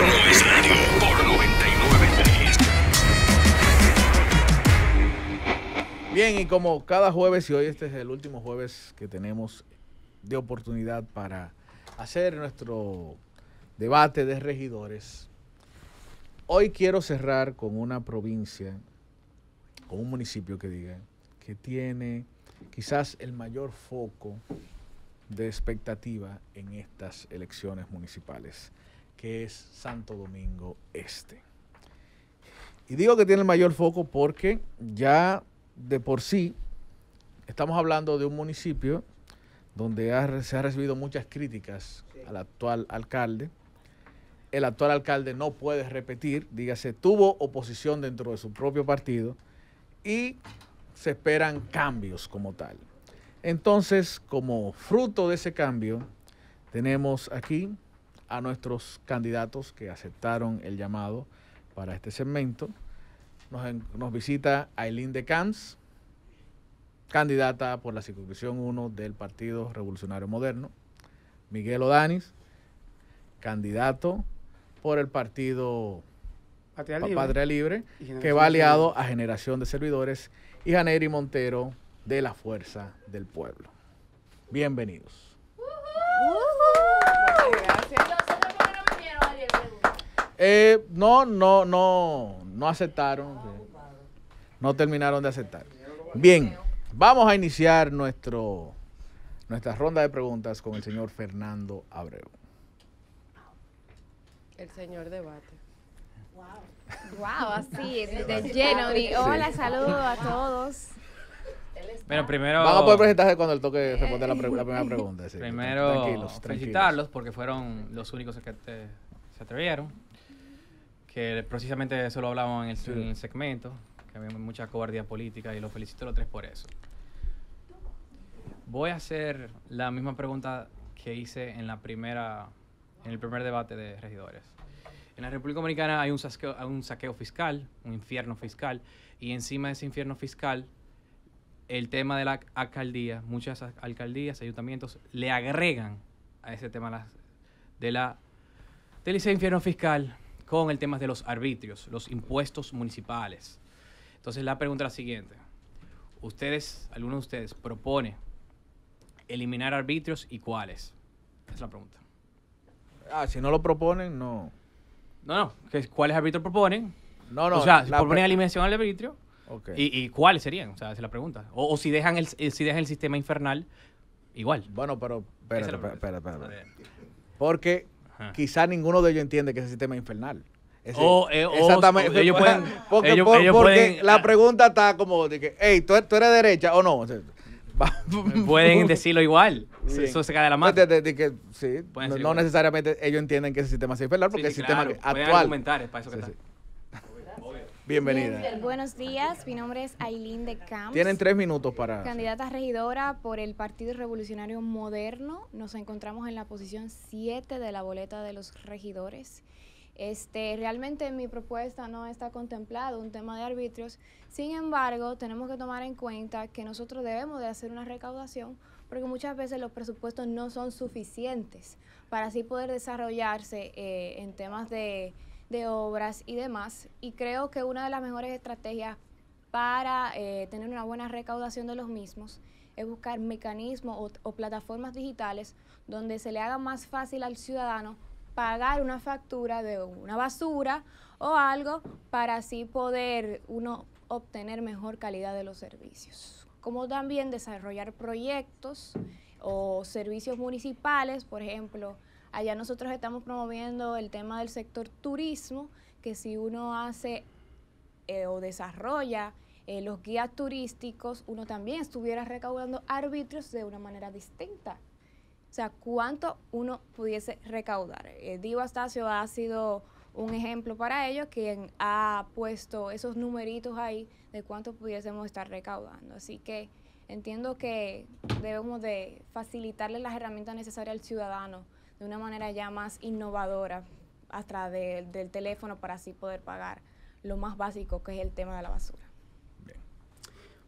por Bien, y como cada jueves y hoy este es el último jueves que tenemos de oportunidad para hacer nuestro debate de regidores. Hoy quiero cerrar con una provincia, con un municipio que diga, que tiene quizás el mayor foco de expectativa en estas elecciones municipales es Santo Domingo Este. Y digo que tiene el mayor foco porque ya de por sí estamos hablando de un municipio donde se han recibido muchas críticas al actual alcalde. El actual alcalde no puede repetir, dígase, tuvo oposición dentro de su propio partido y se esperan cambios como tal. Entonces, como fruto de ese cambio, tenemos aquí a nuestros candidatos que aceptaron el llamado para este segmento. Nos, visita Aileen de Camps, candidata por la circunscripción 1 del Partido Revolucionario Moderno. Miguel Odanis, candidato por el Partido Patria Libre, que va aliado a Generación de Servidores, y Janeri Montero de la Fuerza del Pueblo. Bienvenidos. Uh Eh, no, no, no, no aceptaron. Eh, no terminaron de aceptar. Bien, vamos a iniciar nuestro, nuestra ronda de preguntas con el señor Fernando Abreu. El señor debate. Wow, así, de lleno. hola, saludo a todos. Bueno, primero. Van a poder presentarse cuando el toque responder la, primera pregunta. Primero, felicitarlos porque fueron los únicos que se atrevieron que precisamente eso lo hablamos en el, segmento, que había mucha cobardía política y lo felicito a los tres por eso. Voy a hacer la misma pregunta que hice en la primera en el primer debate de regidores. En la República Dominicana hay un saqueo, un saqueo fiscal, un infierno fiscal, y encima de ese infierno fiscal, el tema de la alcaldía, muchas alcaldías, ayuntamientos le agregan a ese tema las, de la del infierno fiscal con el tema de los arbitrios, los impuestos municipales. Entonces la pregunta es la siguiente. ¿Ustedes, alguno de ustedes, propone eliminar arbitrios y cuáles? Esa es la pregunta. Ah, si no lo proponen, no. No, no. ¿Cuáles arbitrios proponen? No, no. O sea, si proponen eliminación al arbitrio. Okay. Y, cuáles serían? O sea, esa es la pregunta. O, si, dejan el, si dejan el sistema infernal, igual. Bueno, pero... Espera, espera, espera. Porque quizás quizá ninguno de ellos entiende que ese sistema es infernal. o, oh, eh, oh, exactamente. ellos pueden, porque, la ah. pregunta está como de que, hey, ¿tú, eres derecha o no? pueden decirlo igual. Eso se cae de la mano. que, sí, no, necesariamente ellos entienden que ese sistema es infernal porque el sistema actual. para eso que Bienvenida. buenos días, mi nombre es Aileen de Camps. Tienen tres minutos para... Candidata regidora por el Partido Revolucionario Moderno. Nos encontramos en la posición 7 de la boleta de los regidores. Este, realmente mi propuesta no está contemplado un tema de arbitrios. Sin embargo, tenemos que tomar en cuenta que nosotros debemos de hacer una recaudación porque muchas veces los presupuestos no son suficientes para así poder desarrollarse eh, en temas de de obras y demás. Y creo que una de las mejores estrategias para eh, tener una buena recaudación de los mismos es buscar mecanismos o, plataformas digitales donde se le haga más fácil al ciudadano pagar una factura de una basura o algo para así poder uno obtener mejor calidad de los servicios. Como también desarrollar proyectos o servicios municipales, por ejemplo, Allá nosotros estamos promoviendo el tema del sector turismo, que si uno hace eh, o desarrolla eh, los guías turísticos, uno también estuviera recaudando arbitrios de una manera distinta. O sea, cuánto uno pudiese recaudar. Eh, ha sido un ejemplo para ello, quien ha puesto esos numeritos ahí de cuánto pudiésemos estar recaudando. Así que entiendo que debemos de facilitarle las herramientas necesarias al ciudadano de una manera ya más innovadora a del, teléfono para así poder pagar lo más básico que es el tema de la basura.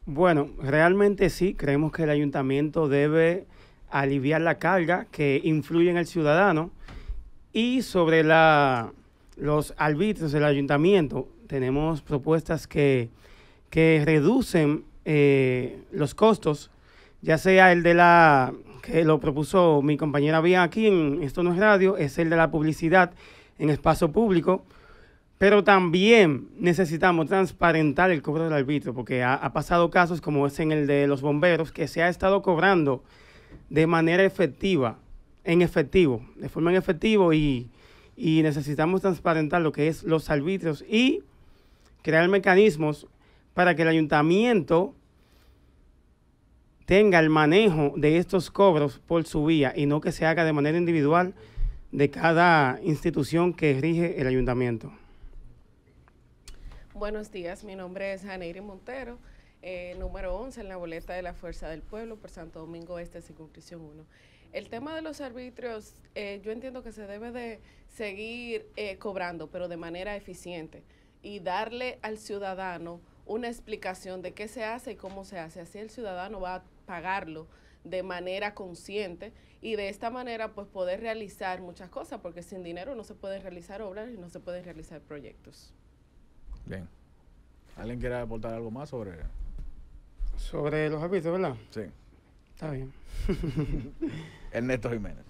Bueno, realmente sí, creemos que el ayuntamiento debe aliviar la carga que influye en el ciudadano y sobre la, los arbitrios del ayuntamiento tenemos propuestas que, reducen eh, los costos, ya sea el de la que lo propuso mi compañera Vía aquí en Esto no es radio, es el de la publicidad en espacio público. Pero también necesitamos transparentar el cobro del arbitrio, porque ha, pasado casos como es en el de los bomberos, que se ha estado cobrando de manera efectiva, en efectivo, de forma en efectivo, y, y necesitamos transparentar lo que es los arbitrios y crear mecanismos para que el ayuntamiento tenga el manejo de estos cobros por su vía y no que se haga de manera individual de cada institución que rige el ayuntamiento. Buenos días, mi nombre es Janeiri Montero, eh, número 11 en la boleta de la Fuerza del Pueblo por Santo Domingo Este, circunscripción 1. El tema de los arbitrios, eh, yo entiendo que se debe de seguir eh, cobrando, pero de manera eficiente y darle al ciudadano una explicación de qué se hace y cómo se hace. Así el ciudadano va a pagarlo de manera consciente y de esta manera pues poder realizar muchas cosas, porque sin dinero no se pueden realizar obras y no se pueden realizar proyectos. Bien. ¿Alguien quiere aportar algo más sobre... Sobre los avisos, ¿verdad? Sí. Está bien. Ernesto Jiménez.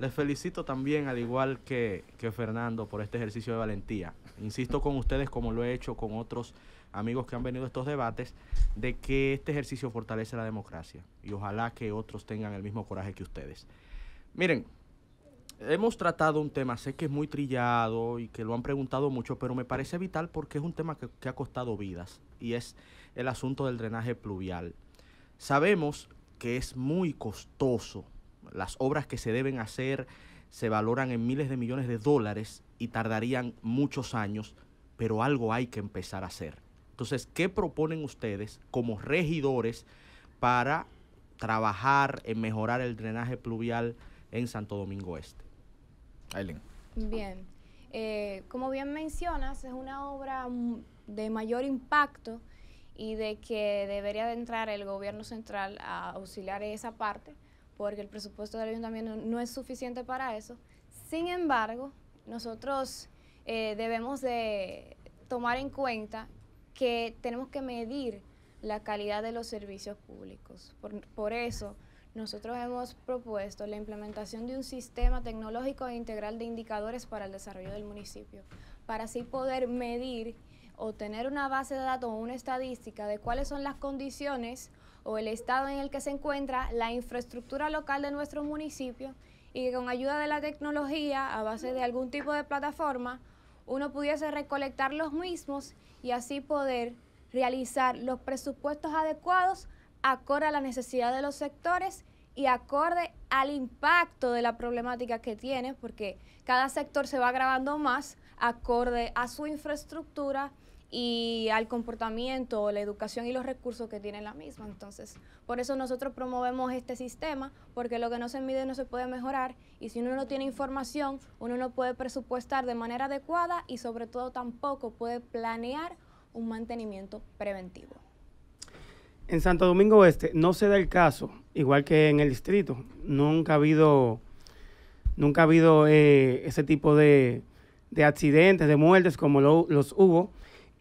Les felicito también, al igual que, que Fernando, por este ejercicio de valentía. Insisto con ustedes, como lo he hecho con otros amigos que han venido a estos debates, de que este ejercicio fortalece la democracia y ojalá que otros tengan el mismo coraje que ustedes. Miren, hemos tratado un tema, sé que es muy trillado y que lo han preguntado mucho, pero me parece vital porque es un tema que, que ha costado vidas y es el asunto del drenaje pluvial. Sabemos que es muy costoso, las obras que se deben hacer se valoran en miles de millones de dólares y tardarían muchos años, pero algo hay que empezar a hacer. Entonces, ¿qué proponen ustedes como regidores para trabajar en mejorar el drenaje pluvial en Santo Domingo Este? Aileen. Bien. Eh, como bien mencionas, es una obra de mayor impacto y de que debería de entrar el gobierno central a auxiliar esa parte, porque el presupuesto del ayuntamiento no es suficiente para eso. Sin embargo, nosotros eh, debemos de tomar en cuenta que tenemos que medir la calidad de los servicios públicos. Por, eso, nosotros hemos propuesto la implementación de un sistema tecnológico e integral de indicadores para el desarrollo del municipio, para así poder medir o tener una base de datos o una estadística de cuáles son las condiciones o el estado en el que se encuentra la infraestructura local de nuestro municipio y que con ayuda de la tecnología, a base de algún tipo de plataforma, uno pudiese recolectar los mismos y así poder realizar los presupuestos adecuados acorde a la necesidad de los sectores y acorde al impacto de la problemática que tiene, porque cada sector se va grabando más acorde a su infraestructura, y al comportamiento, la educación y los recursos que tiene la misma. Entonces, por eso nosotros promovemos este sistema, porque lo que no se mide no se puede mejorar y si uno no tiene información, uno no puede presupuestar de manera adecuada y sobre todo tampoco puede planear un mantenimiento preventivo. En Santo Domingo Oeste no se da el caso, igual que en el distrito. Nunca ha habido, nunca ha habido eh, ese tipo de, accidentes, de muertes como los hubo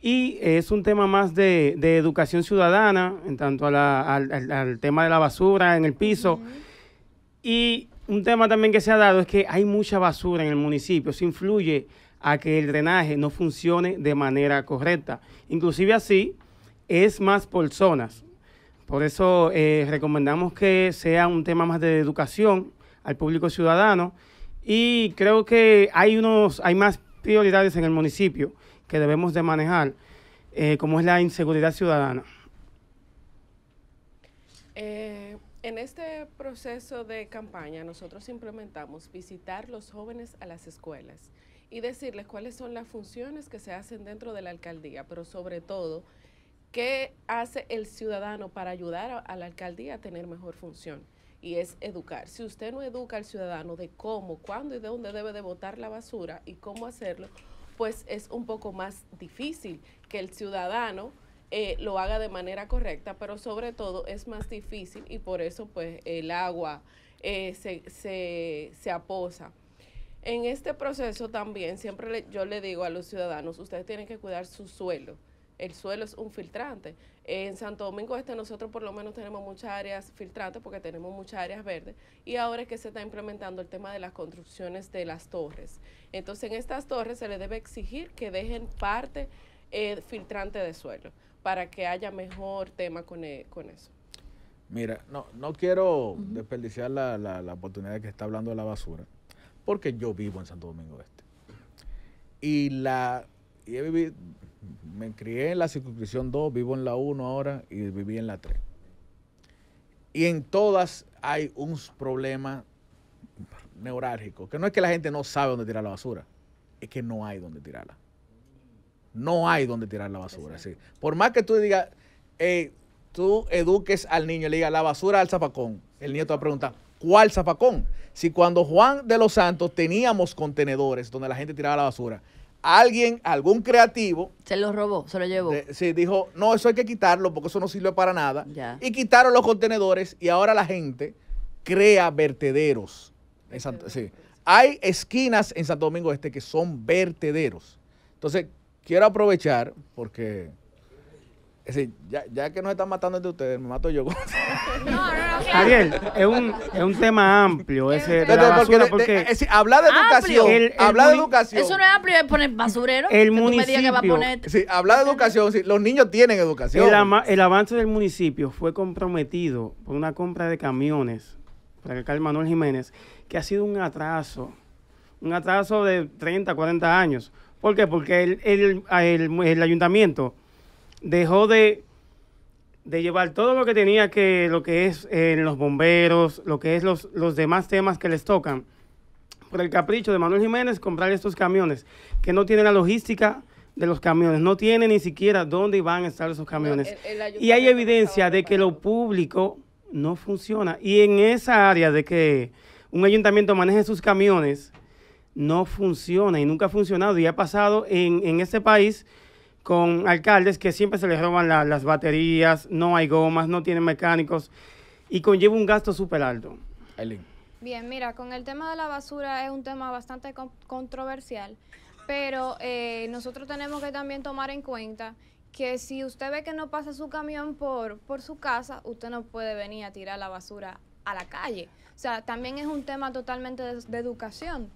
y es un tema más de, de educación ciudadana, en tanto al, tema de la basura en el piso. Y un tema también que se ha dado es que hay mucha basura en el municipio. Eso influye a que el drenaje no funcione de manera correcta. Inclusive así, es más por zonas. Por eso eh, recomendamos que sea un tema más de educación al público ciudadano. Y creo que hay, unos, hay más prioridades en el municipio que debemos de manejar, eh, como es la inseguridad ciudadana. Eh, en este proceso de campaña nosotros implementamos visitar los jóvenes a las escuelas y decirles cuáles son las funciones que se hacen dentro de la alcaldía, pero sobre todo qué hace el ciudadano para ayudar a, a la alcaldía a tener mejor función y es educar. Si usted no educa al ciudadano de cómo, cuándo y de dónde debe de botar la basura y cómo hacerlo, pues es un poco más difícil que el ciudadano eh, lo haga de manera correcta, pero sobre todo es más difícil y por eso pues el agua eh, se, se, aposa. En este proceso también siempre yo le digo a los ciudadanos, ustedes tienen que cuidar su suelo el suelo es un filtrante. En Santo Domingo Este nosotros por lo menos tenemos muchas áreas filtrantes porque tenemos muchas áreas verdes y ahora es que se está implementando el tema de las construcciones de las torres. Entonces en estas torres se les debe exigir que dejen parte eh, filtrante de suelo para que haya mejor tema con, eh, eso. Mira, no, no quiero desperdiciar la, oportunidad que está hablando de la basura, porque yo vivo en Santo Domingo Este. Y la he vivido, me crié en la circunscripción 2, vivo en la 1 ahora y viví en la 3. Y en todas hay un problema neurálgico, que no es que la gente no sabe dónde tirar la basura, es que no hay dónde tirarla. No hay dónde tirar la basura. Por más que tú digas, tú eduques al niño y le digas la basura al zapacón, el niño te va a preguntar, ¿cuál zapacón? Si cuando Juan de los Santos teníamos contenedores donde la gente tiraba la basura, alguien, algún creativo. Se lo robó, se lo llevó. sí, dijo, no, eso hay que quitarlo porque eso no sirve para nada. Y quitaron los contenedores y ahora la gente crea vertederos. sí. Hay esquinas en Santo Domingo Este que son vertederos. Entonces, quiero aprovechar porque es decir, ya, que nos están matando de ustedes, me mato yo. no, no, no. Ariel, es un, es un tema amplio. Ese, de eh, eh, hablar de educación. educación. Eso no es amplio, es poner basurero. El hablar de educación. los niños tienen educación. El, avance del municipio fue comprometido por una compra de camiones para el alcalde Manuel Jiménez, que ha sido un atraso. Un atraso de 30, 40 años. ¿Por qué? Porque el, el, el ayuntamiento dejó de, llevar todo lo que tenía que, lo que es eh, los bomberos, lo que es los, demás temas que les tocan, por el capricho de Manuel Jiménez comprar estos camiones, que no tienen la logística de los camiones, no tiene ni siquiera dónde van a estar esos camiones. y hay evidencia de que lo público no funciona. Y en esa área de que un ayuntamiento maneje sus camiones, no funciona y nunca ha funcionado. Y ha pasado en, en este país con alcaldes que siempre se les roban las baterías, no hay gomas, no tienen mecánicos y conlleva un gasto súper alto. Bien, mira, con el tema de la basura es un tema bastante controversial, pero eh, nosotros tenemos que también tomar en cuenta que si usted ve que no pasa su camión por, por su casa, usted no puede venir a tirar la basura a la calle. O sea, también es un tema totalmente de educación.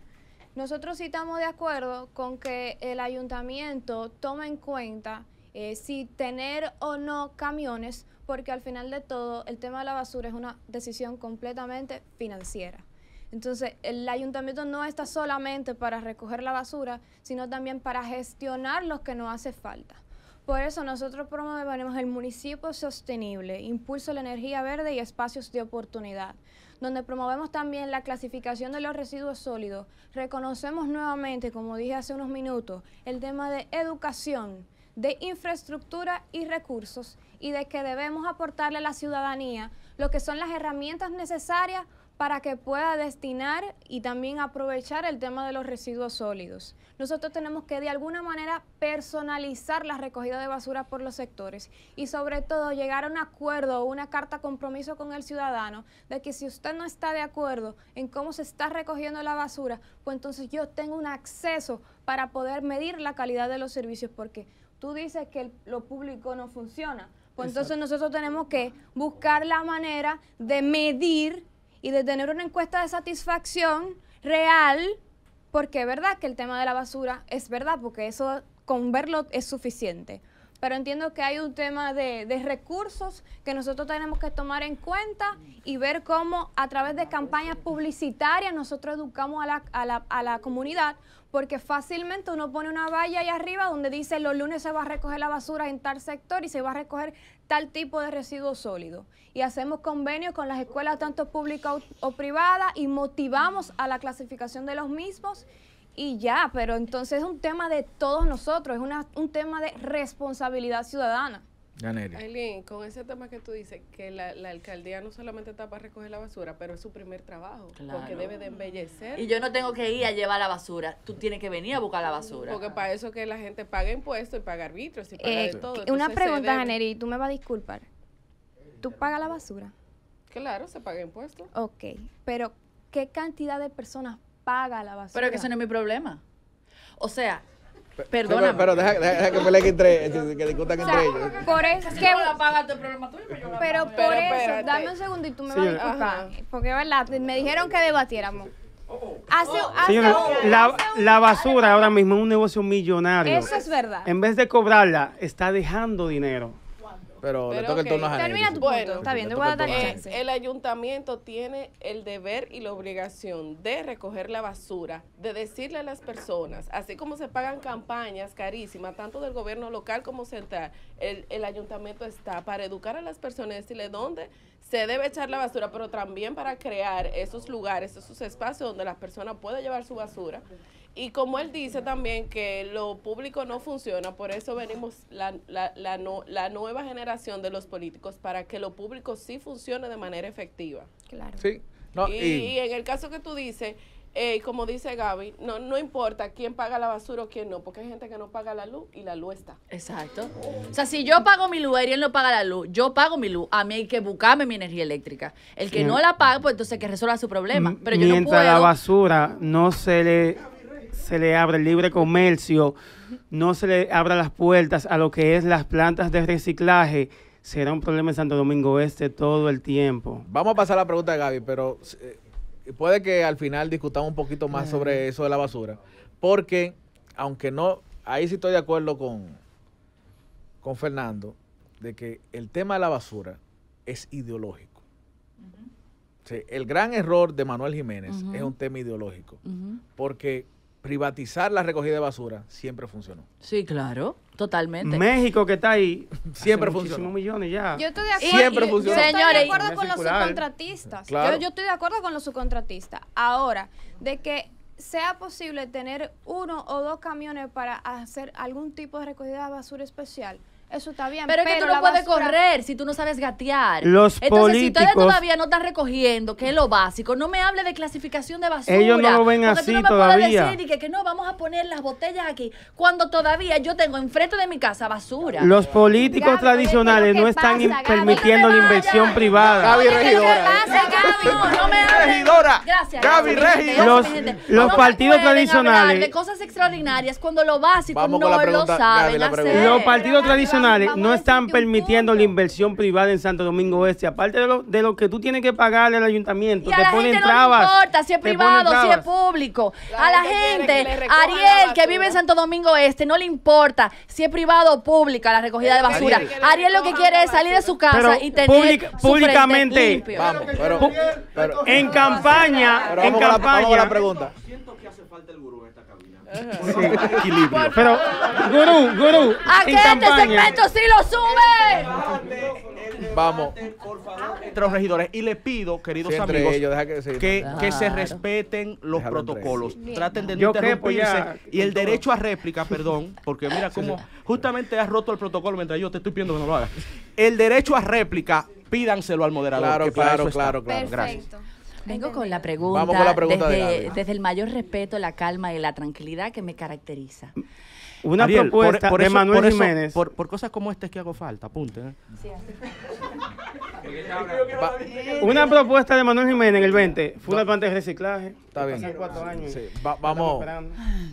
Nosotros sí estamos de acuerdo con que el ayuntamiento tome en cuenta eh, si tener o no camiones, porque al final de todo el tema de la basura es una decisión completamente financiera. Entonces, el ayuntamiento no está solamente para recoger la basura, sino también para gestionar los que no hace falta. Por eso nosotros promovemos el municipio sostenible, impulso a la energía verde y espacios de oportunidad, donde promovemos también la clasificación de los residuos sólidos. Reconocemos nuevamente, como dije hace unos minutos, el tema de educación, de infraestructura y recursos y de que debemos aportarle a la ciudadanía lo que son las herramientas necesarias para que pueda destinar y también aprovechar el tema de los residuos sólidos. Nosotros tenemos que de alguna manera personalizar la recogida de basura por los sectores y sobre todo llegar a un acuerdo o una carta compromiso con el ciudadano de que si usted no está de acuerdo en cómo se está recogiendo la basura, pues entonces yo tengo un acceso para poder medir la calidad de los servicios porque tú dices que lo público no funciona. Pues entonces nosotros tenemos que buscar la manera de medir y de tener una encuesta de satisfacción real, porque es verdad que el tema de la basura es verdad, porque eso con verlo es suficiente pero entiendo que hay un tema de, recursos que nosotros tenemos que tomar en cuenta y ver cómo a través de campañas publicitarias nosotros educamos a la, a la, comunidad, porque fácilmente uno pone una valla ahí arriba donde dice los lunes se va a recoger la basura en tal sector y se va a recoger tal tipo de residuos sólidos. Y hacemos convenios con las escuelas tanto públicas o privadas y motivamos a la clasificación de los mismos y ya, pero entonces es un tema de todos nosotros, es una, un tema de responsabilidad ciudadana. Aileen, con ese tema que tú dices, que la, alcaldía no solamente está para recoger la basura, pero es su primer trabajo, porque debe de embellecer. Y yo no tengo que ir a llevar la basura, tú tienes que venir a buscar la basura. Porque para eso que la gente paga impuestos y paga arbitros. y paga eh, todo. una pregunta, y tú me vas a disculpar. ¿Tú pagas la basura? Claro, se paga impuestos. Ok, pero ¿qué cantidad de personas paga la basura. Pero que ese no es mi problema. O sea, Perdóname. Pero, deja, deja, que entre que discutan entre ellos. Por eso es que. Pero por eso, dame un segundo y tú me vas a disculpar. Porque, ¿verdad? Oh, me oh, dijeron oh. que debatiéramos. la, la basura ahora mismo es un negocio millonario. Eso es verdad. En vez de cobrarla, está dejando dinero. Pero, le toca el bueno, Está bien, voy a dar eh, El ayuntamiento tiene el deber y la obligación de recoger la basura, de decirle a las personas, así como se pagan campañas carísimas, tanto del gobierno local como central, el, el ayuntamiento está para educar a las personas y decirle dónde se debe echar la basura, pero también para crear esos lugares, esos espacios donde las personas puedan llevar su basura y como él dice también que lo público no funciona, por eso venimos la, la, la nueva generación de los políticos para que lo público sí funcione de manera efectiva. Claro. Sí. y, en el caso que tú dices, como dice Gaby, no, no importa quién paga la basura o quién no, porque hay gente que no paga la luz y la luz está. Exacto. O sea, si yo pago mi luz y él no paga la luz, yo pago mi luz. A mí hay que buscarme mi energía eléctrica. El que no la paga, pues entonces que resuelva su problema. Pero yo Mientras no puedo. la basura no se le se le abre el libre comercio, no se le abra las puertas a lo que es las plantas de reciclaje, será un problema en Santo Domingo Este todo el tiempo. Vamos a pasar a la pregunta de Gaby, pero eh, puede que al final discutamos un poquito más sobre eso de la basura, porque aunque no, ahí sí estoy de acuerdo con, con Fernando, de que el tema de la basura es ideológico. el gran error de Manuel Jiménez es un tema ideológico, porque privatizar la recogida de basura siempre funcionó. Sí, claro, totalmente. México que está ahí siempre funcionó. Yo estoy de acuerdo, siempre Yo estoy de acuerdo con los subcontratistas. Yo, yo estoy de acuerdo con los subcontratistas. Ahora, de que sea posible tener uno o dos camiones para hacer algún tipo de recogida de basura especial, eso está bien. Pero, es que tú no puedes correr si tú no sabes gatear. Entonces, si todavía no están recogiendo, que es lo básico, no me hable de clasificación de basura. Ellos no lo ven así no me todavía. Puedes que, no, vamos a poner las botellas aquí, cuando todavía yo tengo enfrente de mi casa basura. Los políticos tradicionales no están permitiendo la inversión privada. Gaby Regidora. Gracias. Gaby Regidora. Los, los partidos tradicionales. De cosas extraordinarias, cuando lo básico no lo saben hacer. Los partidos tradicionales no están permitiendo la inversión privada en Santo Domingo Este. Aparte de lo, que tú tienes que pagarle al ayuntamiento, te ponen trabas. No importa si es privado, si es público. a la gente, Ariel, que vive en Santo Domingo Este, no le importa si es privado o pública la recogida de basura. Ariel, lo que quiere es salir de su casa y tener públicamente. Limpio. pero, en campaña, en campaña. vamos a la pregunta. Siento que hace falta el equilibrio. Pero, Gurú, Gurú. Aquí este segmento sí lo sube. Vamos. Entre los regidores. Y le pido, queridos amigos, que, que, se respeten los protocolos. Traten de no pues, interrumpirse. y el derecho a réplica, perdón, porque mira cómo justamente has roto el protocolo mientras yo te estoy pidiendo que no lo hagas. El derecho a réplica, pídanselo al moderador. Claro, claro, claro, claro, claro. Gracias. Vengo con la pregunta, desde el mayor respeto, la calma y la tranquilidad que me caracteriza. Una propuesta e- por, Emanuel Jiménez. Por, cosas como estas que hago falta, apunte. ¿eh? una propuesta de Manuel Jiménez en el 20 fue una planta de reciclaje. Está bien. cuatro años. vamos.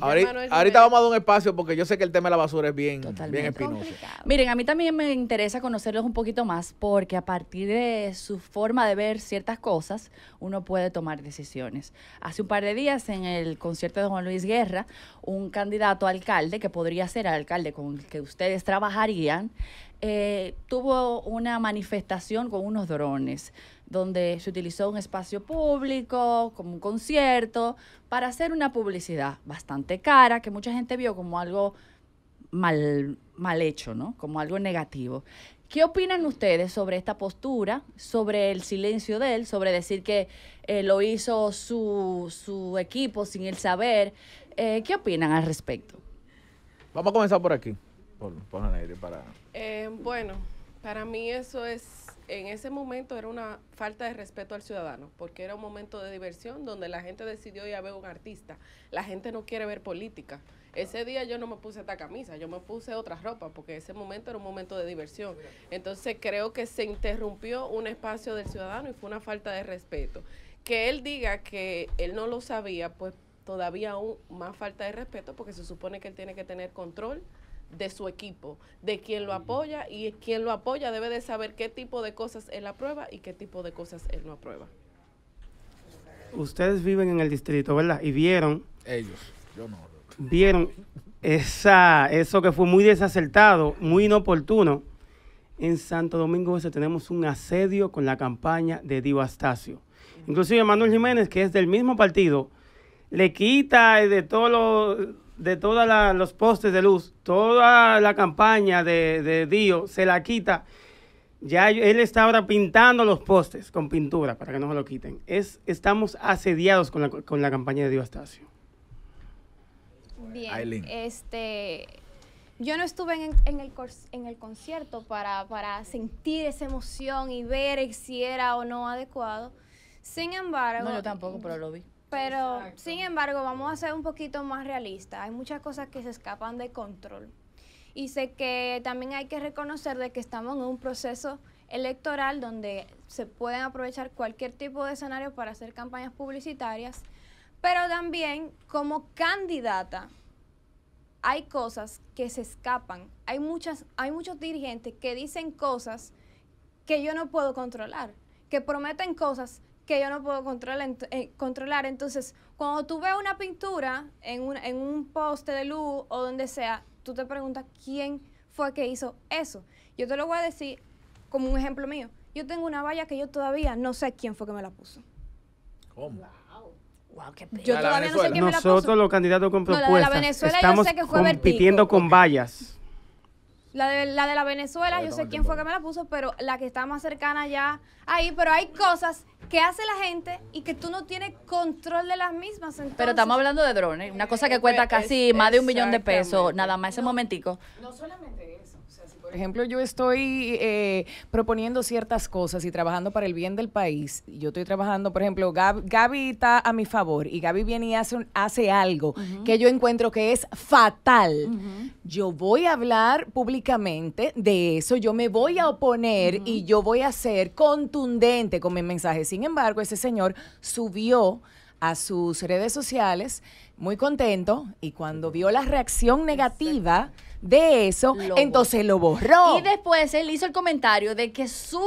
Ahorita, vamos a dar un espacio porque yo sé que el tema de la basura es bien, bien espinoso. Miren, a mí también me interesa conocerlos un poquito más porque a partir de su forma de ver ciertas cosas, uno puede tomar decisiones. Hace un par de días en el concierto de Juan Luis Guerra, un candidato a alcalde que podía podría ser el alcalde con el que ustedes trabajarían, eh, tuvo una manifestación con unos drones, donde se utilizó un espacio público, como un concierto, para hacer una publicidad bastante cara, que mucha gente vio como algo mal, hecho, ¿no? Como algo negativo. ¿Qué opinan ustedes sobre esta postura, sobre el silencio de él, sobre decir que eh, lo hizo su, equipo sin él saber? Eh, ¿Qué opinan al respecto? Vamos a comenzar por aquí, por, Aire, para... Eh, bueno, para mí eso es, en ese momento era una falta de respeto al ciudadano, porque era un momento de diversión donde la gente decidió ya a ver un artista. La gente no quiere ver política. Ese día yo no me puse esta camisa, yo me puse otra ropa, porque ese momento era un momento de diversión. Entonces creo que se interrumpió un espacio del ciudadano y fue una falta de respeto. Que él diga que él no lo sabía, pues todavía aún más falta de respeto porque se supone que él tiene que tener control de su equipo, de quien lo apoya y quien lo apoya debe de saber qué tipo de cosas él aprueba y qué tipo de cosas él no aprueba. Ustedes viven en el distrito, ¿verdad? Y vieron... Ellos, yo no. Vieron esa, eso que fue muy desacertado, muy inoportuno. En Santo Domingo Ese tenemos un asedio con la campaña de Dio Astacio. Inclusive Manuel Jiménez, que es del mismo partido, le quita de todos los de los postes de luz, toda la campaña de, de Dios se la quita. Ya él está ahora pintando los postes con pintura para que no se lo quiten. Es, estamos asediados con la, la campaña de Dios Astacio. Bien, este, yo no estuve en, en, el, en el concierto para, para sentir esa emoción y ver si era o no adecuado. Sin embargo... No, yo tampoco, pero lo vi. Pero, sin embargo, vamos a ser un poquito más realistas. Hay muchas cosas que se escapan de control. Y sé que también hay que reconocer de que estamos en un proceso electoral donde se pueden aprovechar cualquier tipo de escenario para hacer campañas publicitarias, pero también como candidata hay cosas que se escapan. Hay, muchas, hay muchos dirigentes que dicen cosas que yo no puedo controlar, que prometen cosas que yo no puedo controlar. Eh, controlar. Entonces, cuando tú ves una pintura en un, en un poste de luz o donde sea, tú te preguntas quién fue que hizo eso. Yo te lo voy a decir como un ejemplo mío. Yo tengo una valla que yo todavía no sé quién fue que me la puso. ¿Cómo? Wow, qué yo todavía no sé quién me la puso. Nosotros los candidatos con propuestas estamos compitiendo con vallas. La de, la de la Venezuela, yo sé quién fue que me la puso, pero la que está más cercana ya ahí, pero hay cosas que hace la gente y que tú no tienes control de las mismas. Pero estamos hablando de drones, una cosa que cuesta pues, casi más de un millón de pesos, nada más ese momentico. No solamente por ejemplo, yo estoy eh, proponiendo ciertas cosas y trabajando para el bien del país. Yo estoy trabajando, por ejemplo, Gaby está a mi favor y Gaby viene y hace, algo que yo encuentro que es fatal. Yo voy a hablar públicamente de eso, yo me voy a oponer y yo voy a ser contundente con mi mensaje. Sin embargo, ese señor subió a sus redes sociales muy contento y cuando vio la reacción negativa de eso, entonces lo borró. Y después él hizo el comentario de que su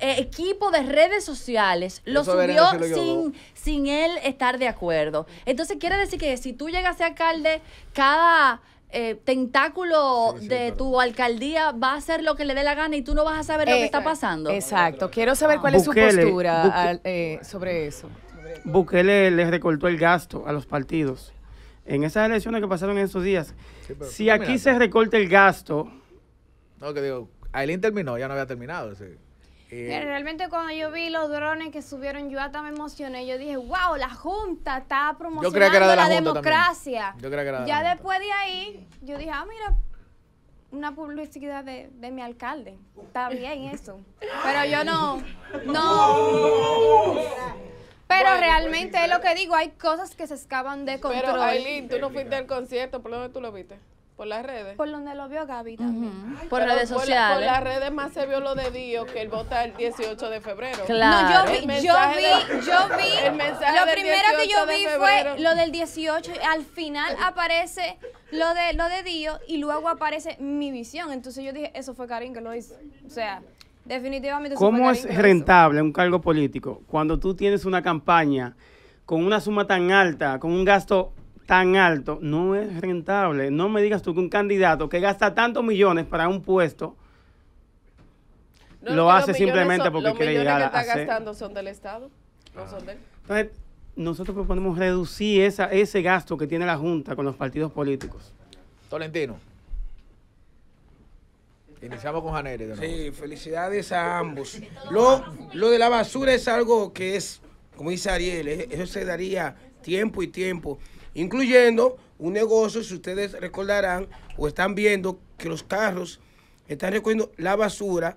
eh, equipo de redes sociales lo subió sin, sin él estar de acuerdo. Entonces quiere decir que si tú llegas a ser alcalde, cada... Eh, tentáculo de tu alcaldía va a hacer lo que le dé la gana y tú no vas a saber lo que está eh, pasando. Exacto. Quiero saber cuál es su postura sobre eso. Bukele le recortó el gasto a los partidos. En esas elecciones que pasaron en esos días, si aquí se recorta el gasto. No, que digo, Aileen terminó, ya no había terminado. Eh, realmente cuando yo vi los drones que subieron, yo hasta me emocioné. Yo dije, wow, la Junta está promocionando la, democracia. ya después de ahí, yo dije, ah, mira, una publicidad de, de mi alcalde. Está bien eso. Pero yo no, no. Pero realmente es lo pues, que digo, hay cosas que se escapan de control. Pero Aileen, tú no fuiste al concierto, ¿por dónde tú lo viste? Por las redes. Por donde lo vio Gaby también. por redes sociales. Por, las redes más se vio lo de Dios que el vota el 18 de febrero. Claro. No, yo vi, yo vi, yo vi. lo primero que yo vi fue lo del 18. Al final aparece lo de lo de Dios y luego aparece mi visión. Entonces yo dije, eso fue Karim que lo hizo. O sea. Definitivamente. ¿Cómo es rentable un cargo político cuando tú tienes una campaña con una suma tan alta, con un gasto tan alto? No es rentable. No me digas tú que un candidato que gasta tantos millones para un puesto lo hace simplemente porque quiere llegar a. Los que está gastando son del Estado, Entonces, nosotros proponemos reducir esa, ese gasto que tiene la Junta con los partidos políticos. Tolentino. Iniciamos con Janere. Sí, felicidades a ambos. Lo, lo de la basura es algo que es, como dice Ariel, eso se daría tiempo y tiempo, incluyendo un negocio, si ustedes recordarán o están viendo que los carros están recogiendo la basura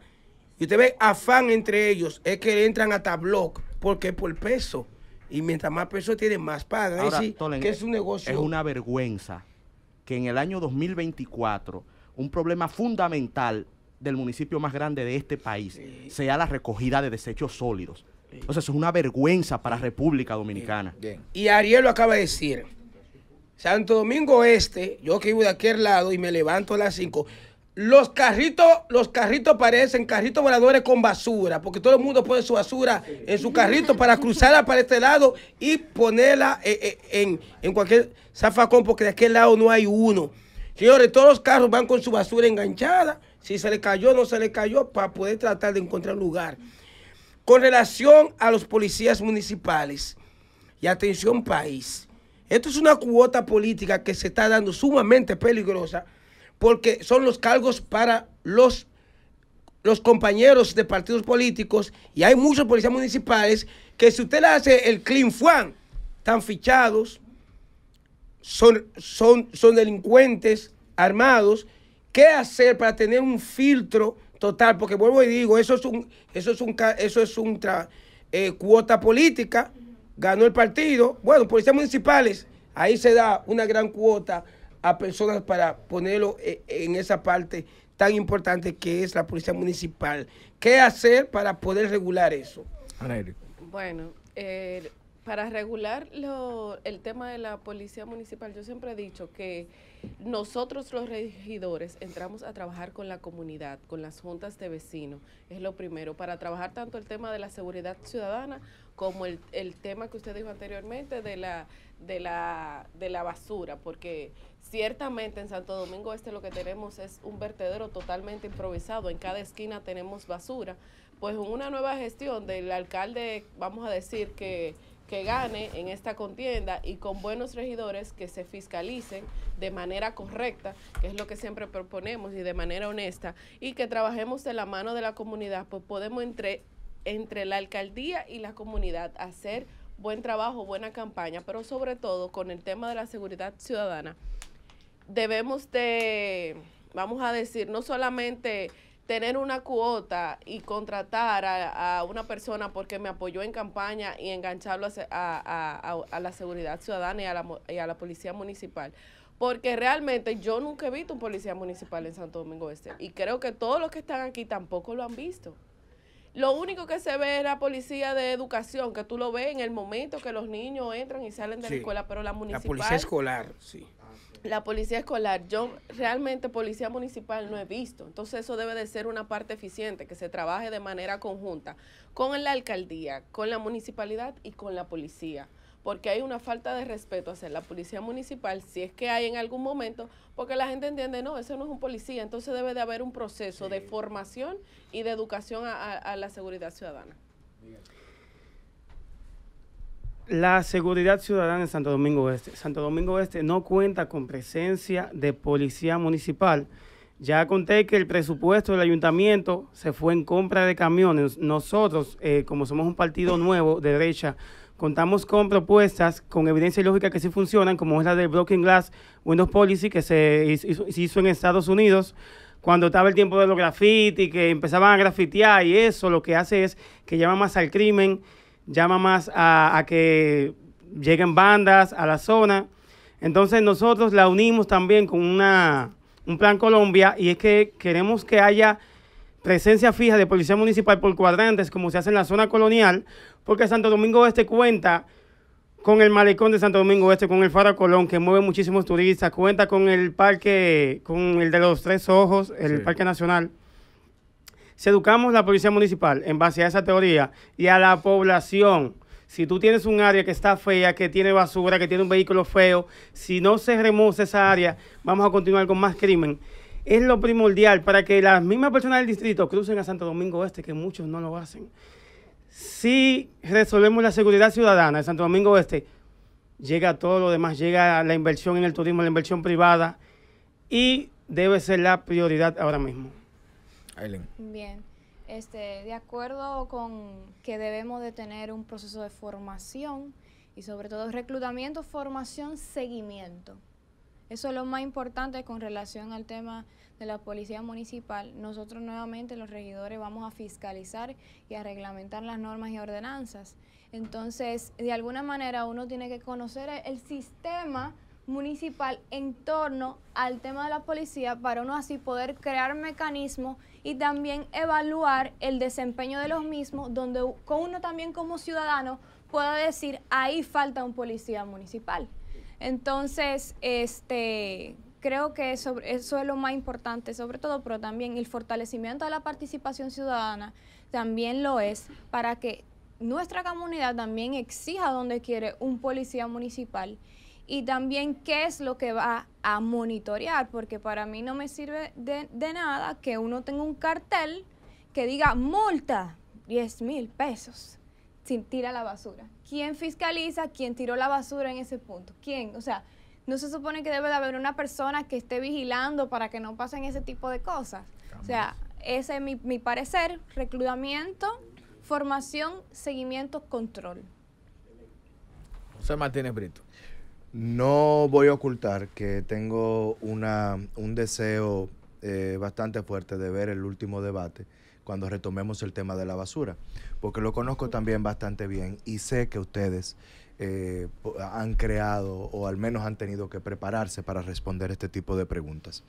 y usted ve afán entre ellos, es que entran a tabloc, porque por peso. Y mientras más peso tienen, más pagan. que es un negocio. Es una vergüenza que en el año 2024 un problema fundamental del municipio más grande de este país sea la recogida de desechos sólidos. Entonces, eso es una vergüenza para República Dominicana. Y Ariel lo acaba de decir. Santo Domingo Este, yo que vivo de aquel lado y me levanto a las 5, los carritos, los carritos parecen carritos voladores con basura, porque todo el mundo pone su basura en su carrito para cruzarla para este lado y ponerla eh, eh, en, en cualquier zafacón, porque de aquel lado no hay uno. Señores, todos los carros van con su basura enganchada. Si se le cayó, no se le cayó, para poder tratar de encontrar lugar. Con relación a los policías municipales, y atención país, esto es una cuota política que se está dando sumamente peligrosa porque son los cargos para los, los compañeros de partidos políticos y hay muchos policías municipales que si usted le hace el clean fuan, están fichados, son, son, son delincuentes armados. ¿Qué hacer para tener un filtro total? Porque vuelvo y digo, eso es un, eso es un, eso es un eh, cuota política. Ganó el partido. Bueno, policías municipales, ahí se da una gran cuota a personas para ponerlo eh, en esa parte tan importante que es la policía municipal. ¿Qué hacer para poder regular eso? Bueno, eh, para regular el tema de la policía municipal, yo siempre he dicho que nosotros los regidores entramos a trabajar con la comunidad, con las juntas de vecinos, es lo primero, para trabajar tanto el tema de la seguridad ciudadana como el, tema que usted dijo anteriormente de la, de, la, de la basura, porque ciertamente en Santo Domingo Este lo que tenemos es un vertedero totalmente improvisado, en cada esquina tenemos basura, pues una nueva gestión del alcalde, vamos a decir que que gane en esta contienda y con buenos regidores que se fiscalicen de manera correcta, que es lo que siempre proponemos y de manera honesta, y que trabajemos de la mano de la comunidad, pues podemos entre, entre la alcaldía y la comunidad hacer buen trabajo, buena campaña, pero sobre todo con el tema de la seguridad ciudadana, debemos de, vamos a decir, no solamente tener una cuota y contratar a, una persona porque me apoyó en campaña y engancharlo a, a, a la seguridad ciudadana y a, la, policía municipal. Porque realmente yo nunca he visto un policía municipal en Santo Domingo Este. Y creo que todos los que están aquí tampoco lo han visto. Lo único que se ve es la policía de educación, que tú lo ves en el momento que los niños entran y salen de la escuela, pero la municipal. La policía escolar, sí la policía escolar. Yo realmente policía municipal no he visto. Entonces eso debe de ser una parte eficiente, que se trabaje de manera conjunta con la alcaldía, con la municipalidad y con la policía. Porque hay una falta de respeto hacia la policía municipal, si es que hay en algún momento, porque la gente entiende, no, eso no es un policía. Entonces debe de haber un proceso de formación y de educación a, la seguridad ciudadana. La seguridad ciudadana en Santo Domingo Oeste. Santo Domingo Oeste no cuenta con presencia de policía municipal. Ya conté que el presupuesto del ayuntamiento se fue en compra de camiones. Nosotros, eh, como somos un partido nuevo de derecha, contamos con propuestas con evidencia lógica que sí funcionan, como es la del Broken Glass Windows Policy que se hizo, en Estados Unidos cuando estaba el tiempo de los graffiti, que empezaban a grafitear y eso lo que hace es que llama más al crimen llama más a, que lleguen bandas a la zona. Entonces nosotros la unimos también con una, un plan Colombia y es que queremos que haya presencia fija de policía municipal por cuadrantes como se hace en la zona colonial, porque Santo Domingo Oeste cuenta con el malecón de Santo Domingo Oeste, con el Faro Colón, que mueve muchísimos turistas, cuenta con el parque, con el de los tres ojos, el Parque Nacional. Si educamos la policía municipal en base a esa teoría y a la población, si tú tienes un área que está fea, que tiene basura, que tiene un vehículo feo, si no se remoza esa área, vamos a continuar con más crimen. Es lo primordial para que las mismas personas del distrito crucen a Santo Domingo Oeste, que muchos no lo hacen. Si resolvemos la seguridad ciudadana de Santo Domingo Oeste, llega todo lo demás, llega la inversión en el turismo, la inversión privada y debe ser la prioridad ahora mismo. Bien, este, de acuerdo con que debemos de tener un proceso de formación y sobre todo reclutamiento, formación, seguimiento. Eso es lo más importante con relación al tema de la policía municipal. Nosotros nuevamente los regidores vamos a fiscalizar y a reglamentar las normas y ordenanzas. Entonces, de alguna manera uno tiene que conocer el sistema municipal en torno al tema de la policía para uno así poder crear mecanismos y también evaluar el desempeño de los mismos, donde uno también como ciudadano pueda decir, ahí falta un policía municipal. Entonces, este, creo que eso es lo más importante, sobre todo, pero también el fortalecimiento de la participación ciudadana también lo es para que nuestra comunidad también exija donde quiere un policía municipal y también qué es lo que va a monitorear, porque para mí no me sirve de, nada que uno tenga un cartel que diga multa 10 mil pesos sin tira la basura. ¿Quién fiscaliza? ¿Quién tiró la basura en ese punto? ¿Quién? O sea, no se supone que debe de haber una persona que esté vigilando para que no pasen ese tipo de cosas. O sea, ese es mi, mi parecer, reclutamiento, formación, seguimiento, control. José Martínez Brito. No voy a ocultar que tengo un deseo eh, bastante fuerte de ver el último debate cuando retomemos el tema de la basura, porque lo conozco también bastante bien y sé que ustedes eh, han creado o al menos han tenido que prepararse para responder este tipo de preguntas.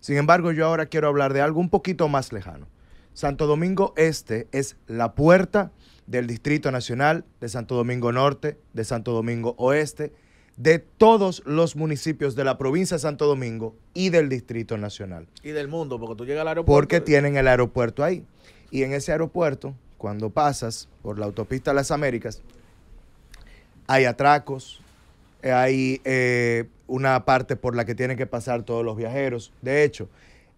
Sin embargo, yo ahora quiero hablar de algo un poquito más lejano. Santo Domingo Este es la puerta del Distrito Nacional, de Santo Domingo Norte, de Santo Domingo Oeste, de todos los municipios de la provincia de Santo Domingo y del Distrito Nacional. Y del mundo, porque tú llegas al aeropuerto. Porque tienen el aeropuerto ahí. Y en ese aeropuerto, cuando pasas por la autopista Las Américas, hay atracos, eh, hay eh, una parte por la que tienen que pasar todos los viajeros. De hecho,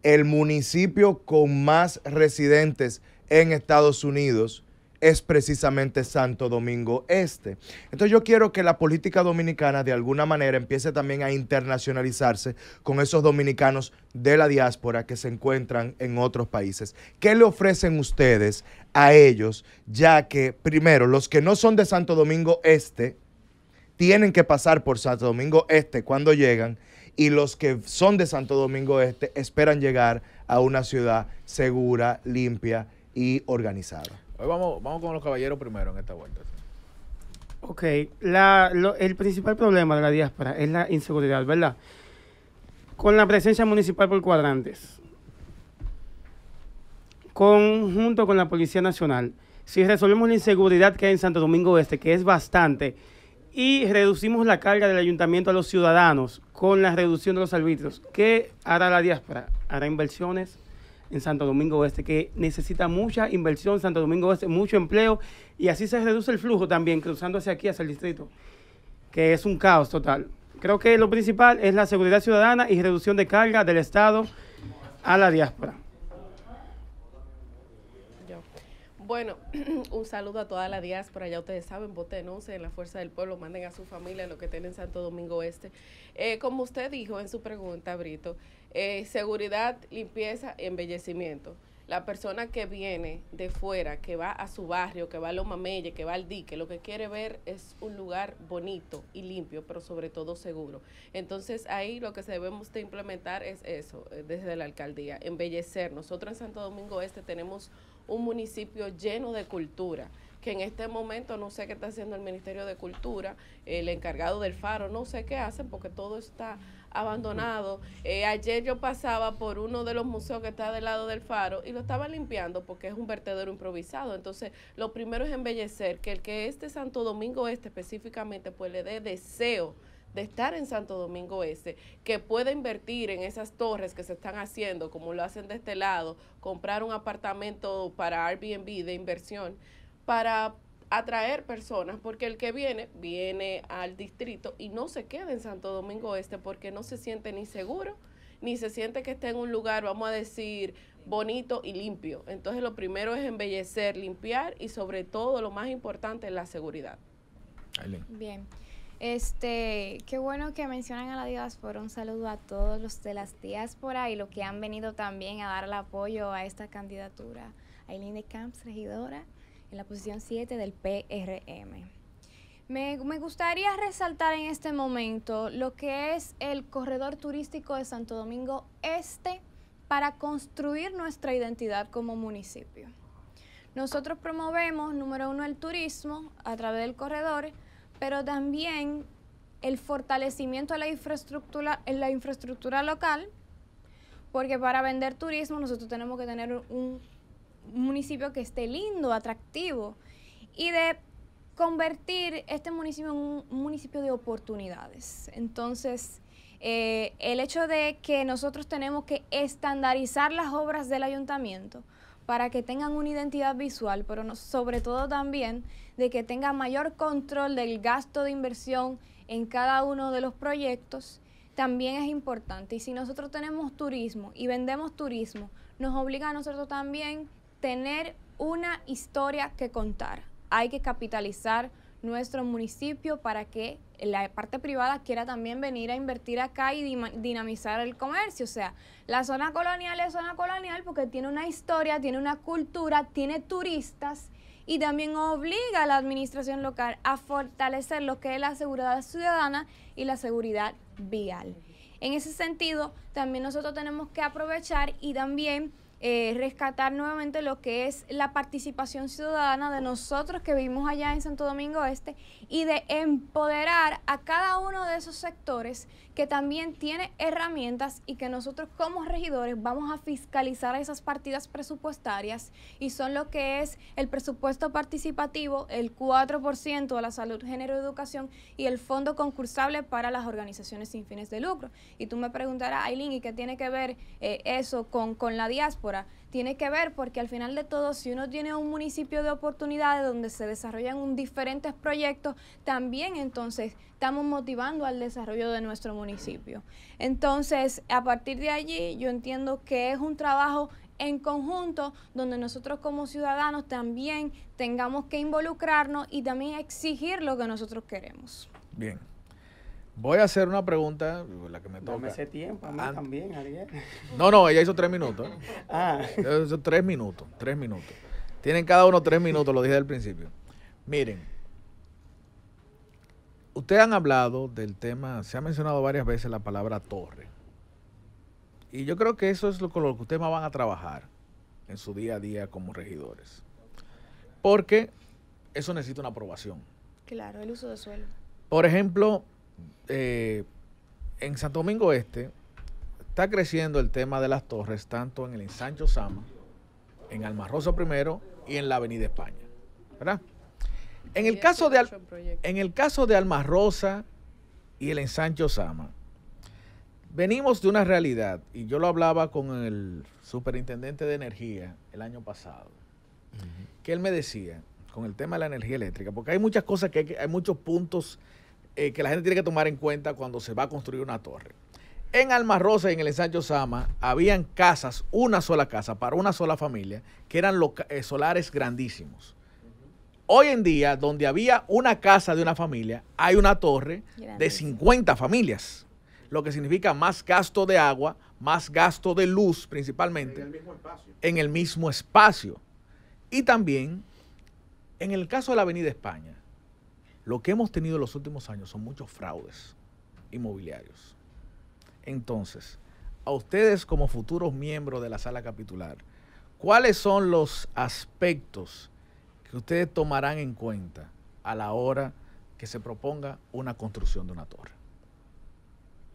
el municipio con más residentes en Estados Unidos es precisamente Santo Domingo Este. Entonces yo quiero que la política dominicana de alguna manera empiece también a internacionalizarse con esos dominicanos de la diáspora que se encuentran en otros países. ¿Qué le ofrecen ustedes a ellos? Ya que, primero, los que no son de Santo Domingo Este tienen que pasar por Santo Domingo Este cuando llegan y los que son de Santo Domingo Este esperan llegar a una ciudad segura, limpia y organizada vamos, con los caballeros primero en esta vuelta. Ok, el principal problema de la diáspora es la inseguridad, ¿verdad? Con la presencia municipal por cuadrantes, conjunto con la Policía Nacional, si resolvemos la inseguridad que hay en Santo Domingo Este, que es bastante, y reducimos la carga del ayuntamiento a los ciudadanos con la reducción de los arbitros ¿qué hará la diáspora? ¿Hará inversiones? en Santo Domingo Oeste, que necesita mucha inversión, Santo Domingo Oeste, mucho empleo, y así se reduce el flujo también, cruzando hacia aquí, hacia el distrito, que es un caos total. Creo que lo principal es la seguridad ciudadana y reducción de carga del Estado a la diáspora. Bueno, un saludo a toda la diáspora, ya ustedes saben, voten 11 en la Fuerza del Pueblo, manden a su familia lo que tienen en Santo Domingo Este. Eh, como usted dijo en su pregunta, Brito, eh, seguridad, limpieza, embellecimiento. La persona que viene de fuera, que va a su barrio, que va a Loma que va al dique, lo que quiere ver es un lugar bonito y limpio, pero sobre todo seguro. Entonces ahí lo que debemos de implementar es eso, eh, desde la alcaldía, embellecer. Nosotros en Santo Domingo Este tenemos un municipio lleno de cultura que en este momento no sé qué está haciendo el Ministerio de Cultura, el encargado del Faro, no sé qué hacen porque todo está abandonado. Eh, ayer yo pasaba por uno de los museos que está del lado del Faro y lo estaba limpiando porque es un vertedero improvisado. Entonces, lo primero es embellecer, que el que este Santo Domingo Este específicamente, pues le dé deseo de estar en Santo Domingo Este, que pueda invertir en esas torres que se están haciendo, como lo hacen de este lado, comprar un apartamento para Airbnb de inversión, para atraer personas, porque el que viene, viene al distrito y no se queda en Santo Domingo Este porque no se siente ni seguro, ni se siente que esté en un lugar, vamos a decir, bonito y limpio. Entonces lo primero es embellecer, limpiar y sobre todo lo más importante es la seguridad. Bien. Este, qué bueno que mencionan a la diáspora. Un saludo a todos los de las diáspora y los que han venido también a dar el apoyo a esta candidatura. a de Camps, regidora, en la posición 7 del PRM. Me, me, gustaría resaltar en este momento lo que es el corredor turístico de Santo Domingo Este para construir nuestra identidad como municipio. Nosotros promovemos, número uno, el turismo a través del corredor, pero también el fortalecimiento de la infraestructura, en la infraestructura local, porque para vender turismo nosotros tenemos que tener un, municipio que esté lindo, atractivo, y de convertir este municipio en un municipio de oportunidades. Entonces, eh, el hecho de que nosotros tenemos que estandarizar las obras del ayuntamiento para que tengan una identidad visual, pero sobre todo también de que tenga mayor control del gasto de inversión en cada uno de los proyectos, también es importante. Y si nosotros tenemos turismo y vendemos turismo, nos obliga a nosotros también tener una historia que contar. Hay que capitalizar nuestro municipio para que la parte privada quiera también venir a invertir acá y dinamizar el comercio. O sea, la zona colonial es zona colonial porque tiene una historia, tiene una cultura, tiene turistas y también obliga a la administración local a fortalecer lo que es la seguridad ciudadana y la seguridad vial. En ese sentido, también nosotros tenemos que aprovechar y también eh, rescatar nuevamente lo que es la participación ciudadana de nosotros que vivimos allá en Santo Domingo Este y de empoderar a cada uno de esos sectores que también tiene herramientas y que nosotros como regidores vamos a fiscalizar esas partidas presupuestarias y son lo que es el presupuesto participativo, el 4% de la salud, género, educación y el fondo concursable para las organizaciones sin fines de lucro. Y tú me preguntarás, Aileen, ¿y qué tiene que ver eh, eso con, con la diáspora? tiene que ver porque al final de todo, si uno tiene un municipio de oportunidades donde se desarrollan diferentes proyectos, también entonces estamos motivando al desarrollo de nuestro municipio. Entonces, a partir de allí, yo entiendo que es un trabajo en conjunto donde nosotros como ciudadanos también tengamos que involucrarnos y también exigir lo que nosotros queremos. Bien. Voy a hacer una pregunta, la que me toca. ese tiempo, a mí también, Ariel. No, no, ella hizo tres minutos. ah. tres minutos, tres minutos. Tienen cada uno tres minutos, lo dije al principio. Miren, ustedes han hablado del tema, se ha mencionado varias veces la palabra torre. Y yo creo que eso es lo, con lo que ustedes más van a trabajar en su día a día como regidores. Porque eso necesita una aprobación. Claro, el uso de suelo. Por ejemplo, eh, en Santo Domingo Este está creciendo el tema de las torres, tanto en el ensancho Sama, en Almarrosa primero y en la Avenida España. ¿Verdad? En el, caso de, en el caso de Almarrosa y el ensancho Sama, venimos de una realidad, y yo lo hablaba con el superintendente de energía el año pasado, que él me decía, con el tema de la energía eléctrica, porque hay muchas cosas que hay, hay muchos puntos eh, que la gente tiene que tomar en cuenta cuando se va a construir una torre. En Almarrosa y en el ensancho Sama habían casas, una sola casa para una sola familia, que eran eh, solares grandísimos. Hoy en día, donde había una casa de una familia, hay una torre de 50 familias, lo que significa más gasto de agua, más gasto de luz principalmente, En el mismo espacio. Y también, en el caso de la Avenida España, lo que hemos tenido en los últimos años son muchos fraudes inmobiliarios. Entonces, a ustedes como futuros miembros de la sala capitular, ¿cuáles son los aspectos que ustedes tomarán en cuenta a la hora que se proponga una construcción de una torre?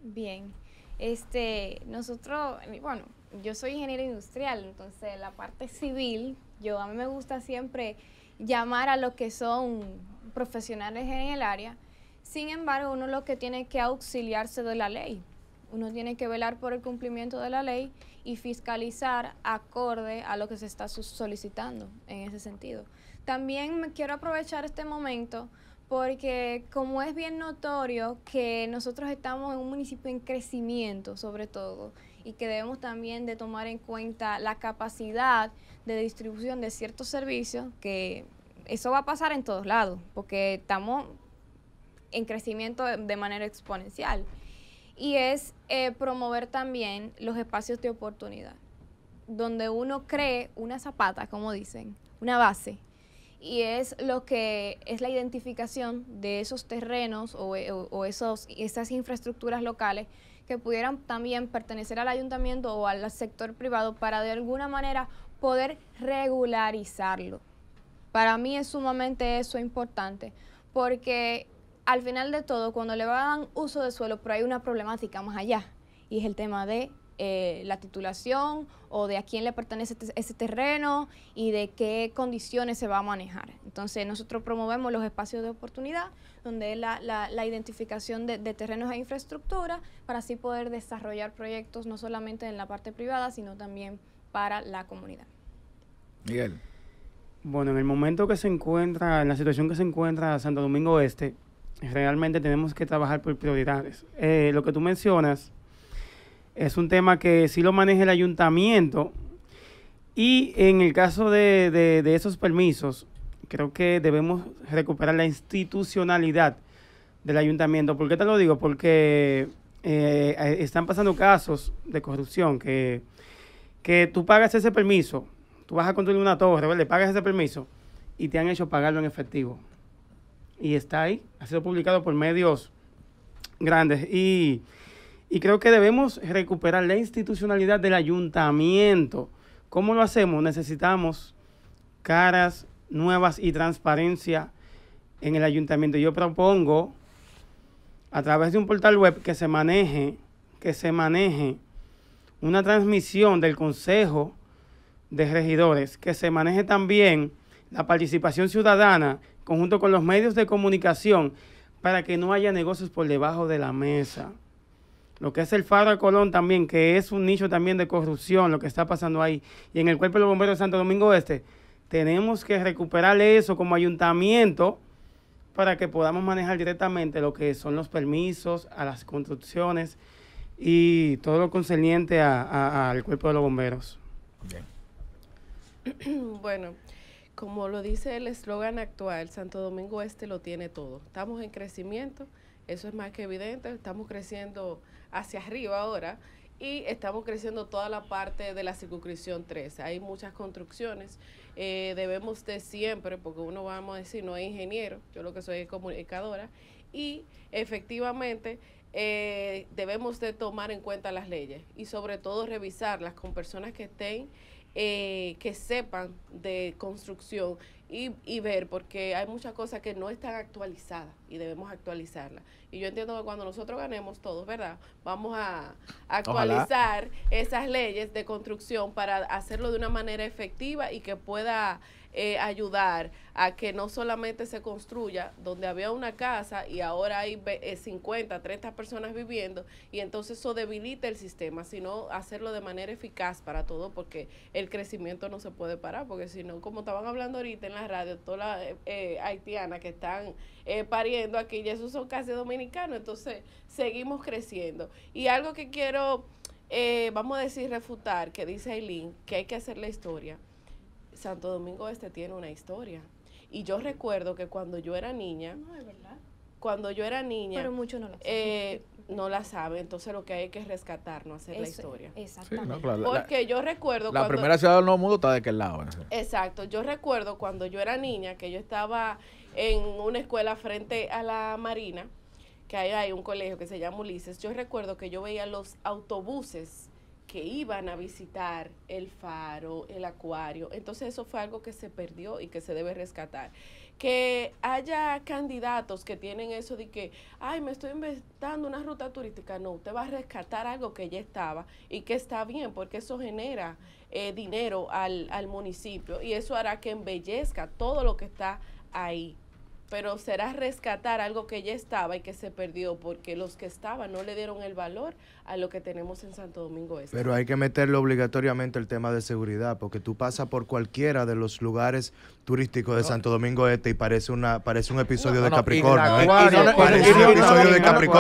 Bien, este, nosotros, bueno, yo soy ingeniero industrial, entonces la parte civil, yo a mí me gusta siempre llamar a lo que son profesionales en el área. Sin embargo, uno lo que tiene que auxiliarse de la ley. Uno tiene que velar por el cumplimiento de la ley y fiscalizar acorde a lo que se está solicitando en ese sentido. También me quiero aprovechar este momento porque como es bien notorio que nosotros estamos en un municipio en crecimiento sobre todo y que debemos también de tomar en cuenta la capacidad de distribución de ciertos servicios que eso va a pasar en todos lados, porque estamos en crecimiento de manera exponencial. Y es eh, promover también los espacios de oportunidad, donde uno cree una zapata, como dicen, una base. Y es lo que es la identificación de esos terrenos o, eh, esos, esas infraestructuras locales que pudieran también pertenecer al ayuntamiento o al sector privado para de alguna manera poder regularizarlo. Para mí es sumamente eso importante, porque al final de todo, cuando le van uso de suelo, pero hay una problemática más allá, y es el tema de eh, la titulación o de a quién le pertenece este, ese terreno y de qué condiciones se va a manejar. Entonces nosotros promovemos los espacios de oportunidad, donde la, la, identificación de, de, terrenos e infraestructura para así poder desarrollar proyectos no solamente en la parte privada, sino también para la comunidad. Miguel. Bueno, en el momento que se encuentra, en la situación que se encuentra Santo Domingo Este, realmente tenemos que trabajar por prioridades. Eh, lo que tú mencionas es un tema que sí lo maneja el ayuntamiento y en el caso de, esos permisos, creo que debemos recuperar la institucionalidad del ayuntamiento. ¿Por qué te lo digo? Porque eh, están pasando casos de corrupción que, que tú pagas ese permiso tú vas a construir una torre, le pagas ese permiso y te han hecho pagarlo en efectivo. Y está ahí, ha sido publicado por medios grandes. Y, creo que debemos recuperar la institucionalidad del ayuntamiento. ¿Cómo lo hacemos? Necesitamos caras nuevas y transparencia en el ayuntamiento. Yo propongo a través de un portal web que se maneje, que se maneje una transmisión del consejo de regidores, que se maneje también la participación ciudadana conjunto con los medios de comunicación para que no haya negocios por debajo de la mesa. Lo que es el Faro de Colón también, que es un nicho también de corrupción, lo que está pasando ahí. Y en el Cuerpo de los Bomberos de Santo Domingo Este, tenemos que recuperar eso como ayuntamiento para que podamos manejar directamente lo que son los permisos a las construcciones y todo lo concerniente al a, Cuerpo de los Bomberos. Bien. bueno, como lo dice el eslogan actual, Santo Domingo Este lo tiene todo. Estamos en crecimiento, eso es más que evidente, estamos creciendo hacia arriba ahora y estamos creciendo toda la parte de la circunscripción 13. Hay muchas construcciones, eh, debemos de siempre, porque uno vamos a decir, no es ingeniero, yo lo que soy es comunicadora, y efectivamente eh, debemos de tomar en cuenta las leyes y sobre todo revisarlas con personas que estén eh, que sepan de construcción y, ver, porque hay muchas cosas que no están actualizadas y debemos actualizarlas. Y yo entiendo que cuando nosotros ganemos todos, ¿verdad? Vamos a actualizar esas leyes de construcción para hacerlo de una manera efectiva y que pueda eh, ayudar a que no solamente se construya donde había una casa y ahora hay 50, 30 eh, personas viviendo y entonces eso debilita el sistema, sino hacerlo de manera eficaz para todo porque el crecimiento no se puede parar, porque si no, como estaban hablando ahorita en la radio, todas las eh, haitianas que están pariendo aquí, ya esos son casi dominicanos, entonces seguimos creciendo. Y algo que quiero... vamos a decir, refutar que dice Aileen que hay que hacer la historia. Santo Domingo Este tiene una historia. Y yo recuerdo que cuando yo era niña, no, ¿de verdad? cuando yo era niña, pero muchos no la saben. Eh, no la saben, entonces lo que hay que rescatar, no hacer la historia. E, exactamente. Porque yo recuerdo la primera ciudad del Nuevo Mundo está de aquel lado. Exacto, yo recuerdo cuando yo era niña que yo estaba en una escuela frente a la Marina, que ahí hay un colegio que se llama Ulises. Yo recuerdo que yo veía los autobuses que iban a visitar el faro, el acuario. Entonces eso fue algo que se perdió y que se debe rescatar. Que haya candidatos que tienen eso de que, ay, me estoy inventando una ruta turística. No, usted va a rescatar algo que ya estaba y que está bien porque eso genera eh, dinero al, al municipio y eso hará que embellezca todo lo que está ahí pero será rescatar algo que ya estaba y que se perdió porque los que estaban no le dieron el valor a lo que tenemos en Santo Domingo Este. Pero hay que meterle obligatoriamente el tema de seguridad porque tú pasas por cualquiera de los lugares turísticos de Santo Domingo Este y parece una parece un episodio de ¿eh? Capricornio.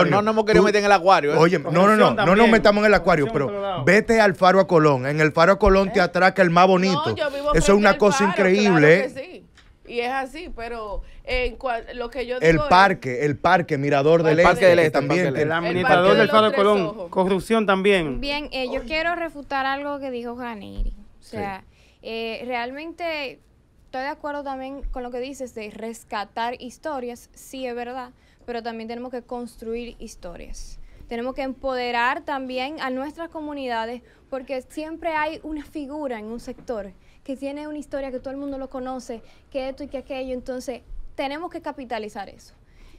No, No hemos meter en el acuario. ¿eh? Oye, no, no, no, no nos metamos en el acuario, pero vete al Faro a Colón. En el Faro a Colón te ¿Eh? atraca el más bonito. Eso es una cosa increíble. Y es así, pero en lo que yo digo El parque, el parque, Mirador del, el parque este, del este, también. Este. El, administrador del Faro de Colón, corrupción también. Bien, eh, yo quiero refutar algo que dijo Janiri. O sea, eh, realmente estoy de acuerdo también con lo que dices de rescatar historias, sí es verdad, pero también tenemos que construir historias. Tenemos que empoderar también a nuestras comunidades porque siempre hay una figura en un sector que tiene una historia que todo el mundo lo conoce, que esto y que aquello, entonces tenemos que capitalizar eso.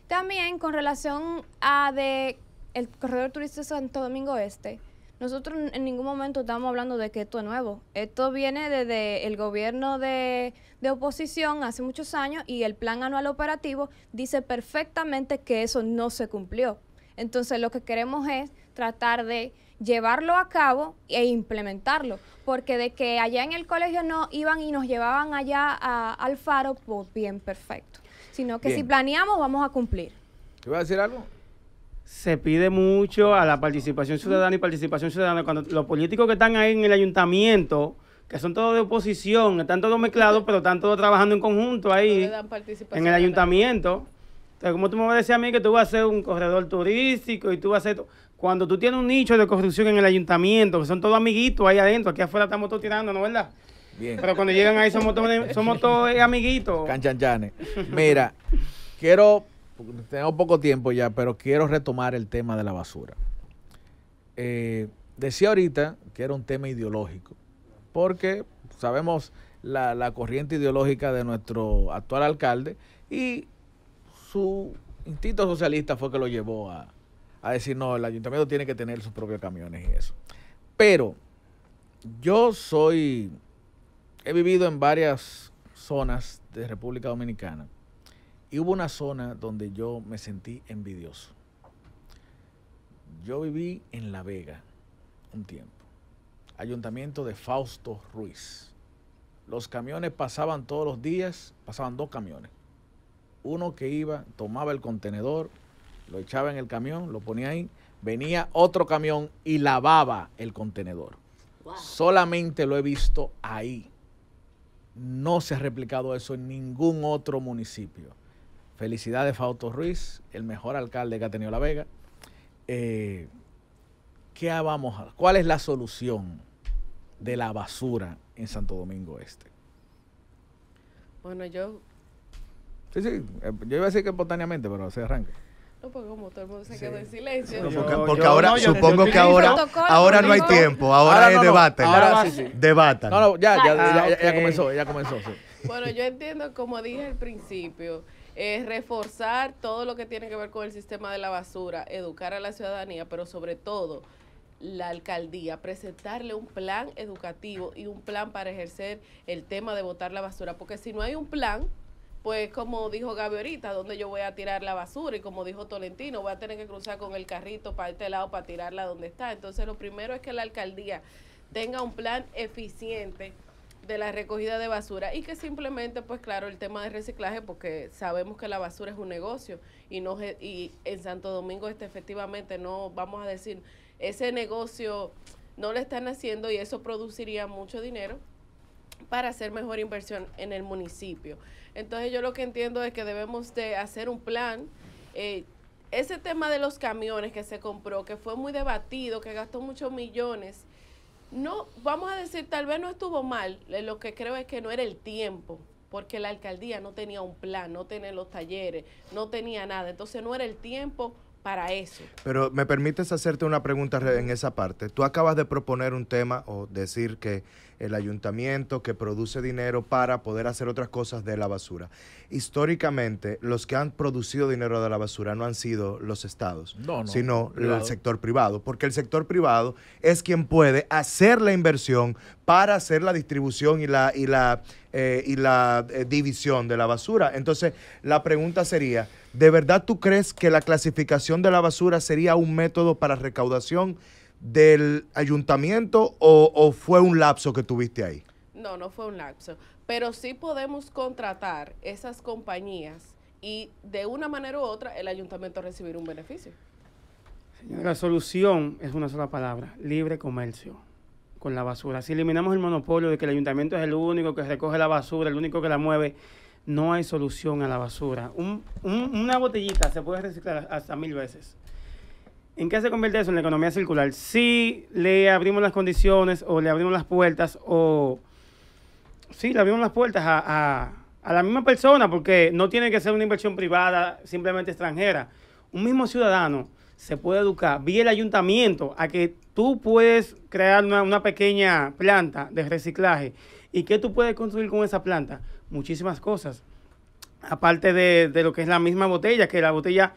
También con relación a de el corredor turístico Santo Domingo Este, nosotros en ningún momento estamos hablando de que esto es nuevo. Esto viene desde el gobierno de, de, oposición hace muchos años y el plan anual operativo dice perfectamente que eso no se cumplió. Entonces lo que queremos es tratar de llevarlo a cabo e implementarlo. Porque de que allá en el colegio no iban y nos llevaban allá al faro, pues bien, perfecto. Sino que si planeamos, vamos a cumplir. ¿Te voy a decir algo? se pide mucho a la participación mm. ciudadana y participación ciudadana. Cuando los políticos que están ahí en el ayuntamiento, que son todos de oposición, están todos mezclados, pero están todos trabajando en conjunto ahí, en el ayuntamiento. Entonces, como tú me vas a decir a mí que tú vas a ser un corredor turístico y tú vas a hacer... Cuando tú tienes un nicho de construcción en el ayuntamiento, que son todos amiguitos ahí adentro, aquí afuera estamos todos tirando, ¿no verdad? Bien. Pero cuando llegan ahí somos todos, amiguitos. Canchanchanes. Mira, quiero, tenemos poco tiempo ya, pero quiero retomar el tema de la basura. Eh, decía ahorita que era un tema ideológico, porque sabemos la, la corriente ideológica de nuestro actual alcalde y su instinto socialista fue que lo llevó a, a decir, no, el ayuntamiento tiene que tener sus propios camiones y eso. Pero yo soy, he vivido en varias zonas de República Dominicana y hubo una zona donde yo me sentí envidioso. Yo viví en La Vega un tiempo, ayuntamiento de Fausto Ruiz. Los camiones pasaban todos los días, pasaban dos camiones. Uno que iba, tomaba el contenedor, lo echaba en el camión, lo ponía ahí, venía otro camión y lavaba el contenedor. Solamente lo he visto ahí. No se ha replicado eso en ningún otro municipio. Felicidades Fausto Ruiz, el mejor alcalde que ha tenido La Vega. Eh, vamos ¿Cuál es la solución de la basura en Santo Domingo Este? Bueno, yo... Sí, sí, eh, yo iba a decir que espontáneamente, pero se arranque. No, porque como todo el mundo se quedó en silencio. porque, ahora, supongo que ahora, ahora no hay tiempo, ahora, hay es debate. ahora ya, ya, ah, comenzó, ya comenzó. Bueno, yo entiendo, como dije al principio, es eh, reforzar todo lo que tiene que ver con el sistema de la basura, educar a la ciudadanía, pero sobre todo la alcaldía, presentarle un plan educativo y un plan para ejercer el tema de votar la basura, porque si no hay un plan, pues como dijo Gaby ahorita, donde yo voy a tirar la basura y como dijo Tolentino, voy a tener que cruzar con el carrito para este lado para tirarla donde está. Entonces lo primero es que la alcaldía tenga un plan eficiente de la recogida de basura y que simplemente, pues claro, el tema de reciclaje, porque sabemos que la basura es un negocio y, no, y en Santo Domingo este efectivamente no, vamos a decir, ese negocio no le están haciendo y eso produciría mucho dinero para hacer mejor inversión en el municipio. Entonces yo lo que entiendo es que debemos de hacer un plan. Eh, ese tema de los camiones que se compró, que fue muy debatido, que gastó muchos millones, no, vamos a decir, tal vez no estuvo mal, eh, lo que creo es que no era el tiempo, porque la alcaldía no tenía un plan, no tenía los talleres, no tenía nada, entonces no era el tiempo para eso. Pero me permites hacerte una pregunta en esa parte. Tú acabas de proponer un tema o decir que el ayuntamiento que produce dinero para poder hacer otras cosas de la basura. Históricamente, los que han producido dinero de la basura no han sido los estados, sino el sector privado, porque el sector privado es quien puede hacer la inversión para hacer la distribución y la, y la, eh, y la eh, división de la basura. Entonces, la pregunta sería, ¿de verdad tú crees que la clasificación de la basura sería un método para recaudación? del ayuntamiento o, fue un lapso que tuviste ahí? No, no fue un lapso, pero sí podemos contratar esas compañías y de una manera u otra el ayuntamiento recibirá un beneficio. Señora, la solución es una sola palabra, libre comercio con la basura. Si eliminamos el monopolio de que el ayuntamiento es el único que recoge la basura, el único que la mueve, no hay solución a la basura. una botellita se puede reciclar hasta mil veces. ¿En qué se convierte eso? En la economía circular. Si le abrimos las condiciones o le abrimos las puertas o... si le abrimos las puertas a, la misma persona porque no tiene que ser una inversión privada simplemente extranjera. Un mismo ciudadano se puede educar vía el ayuntamiento a que tú puedes crear una, pequeña planta de reciclaje y qué tú puedes construir con esa planta muchísimas cosas. Aparte de, de, lo que es la misma botella, que la botella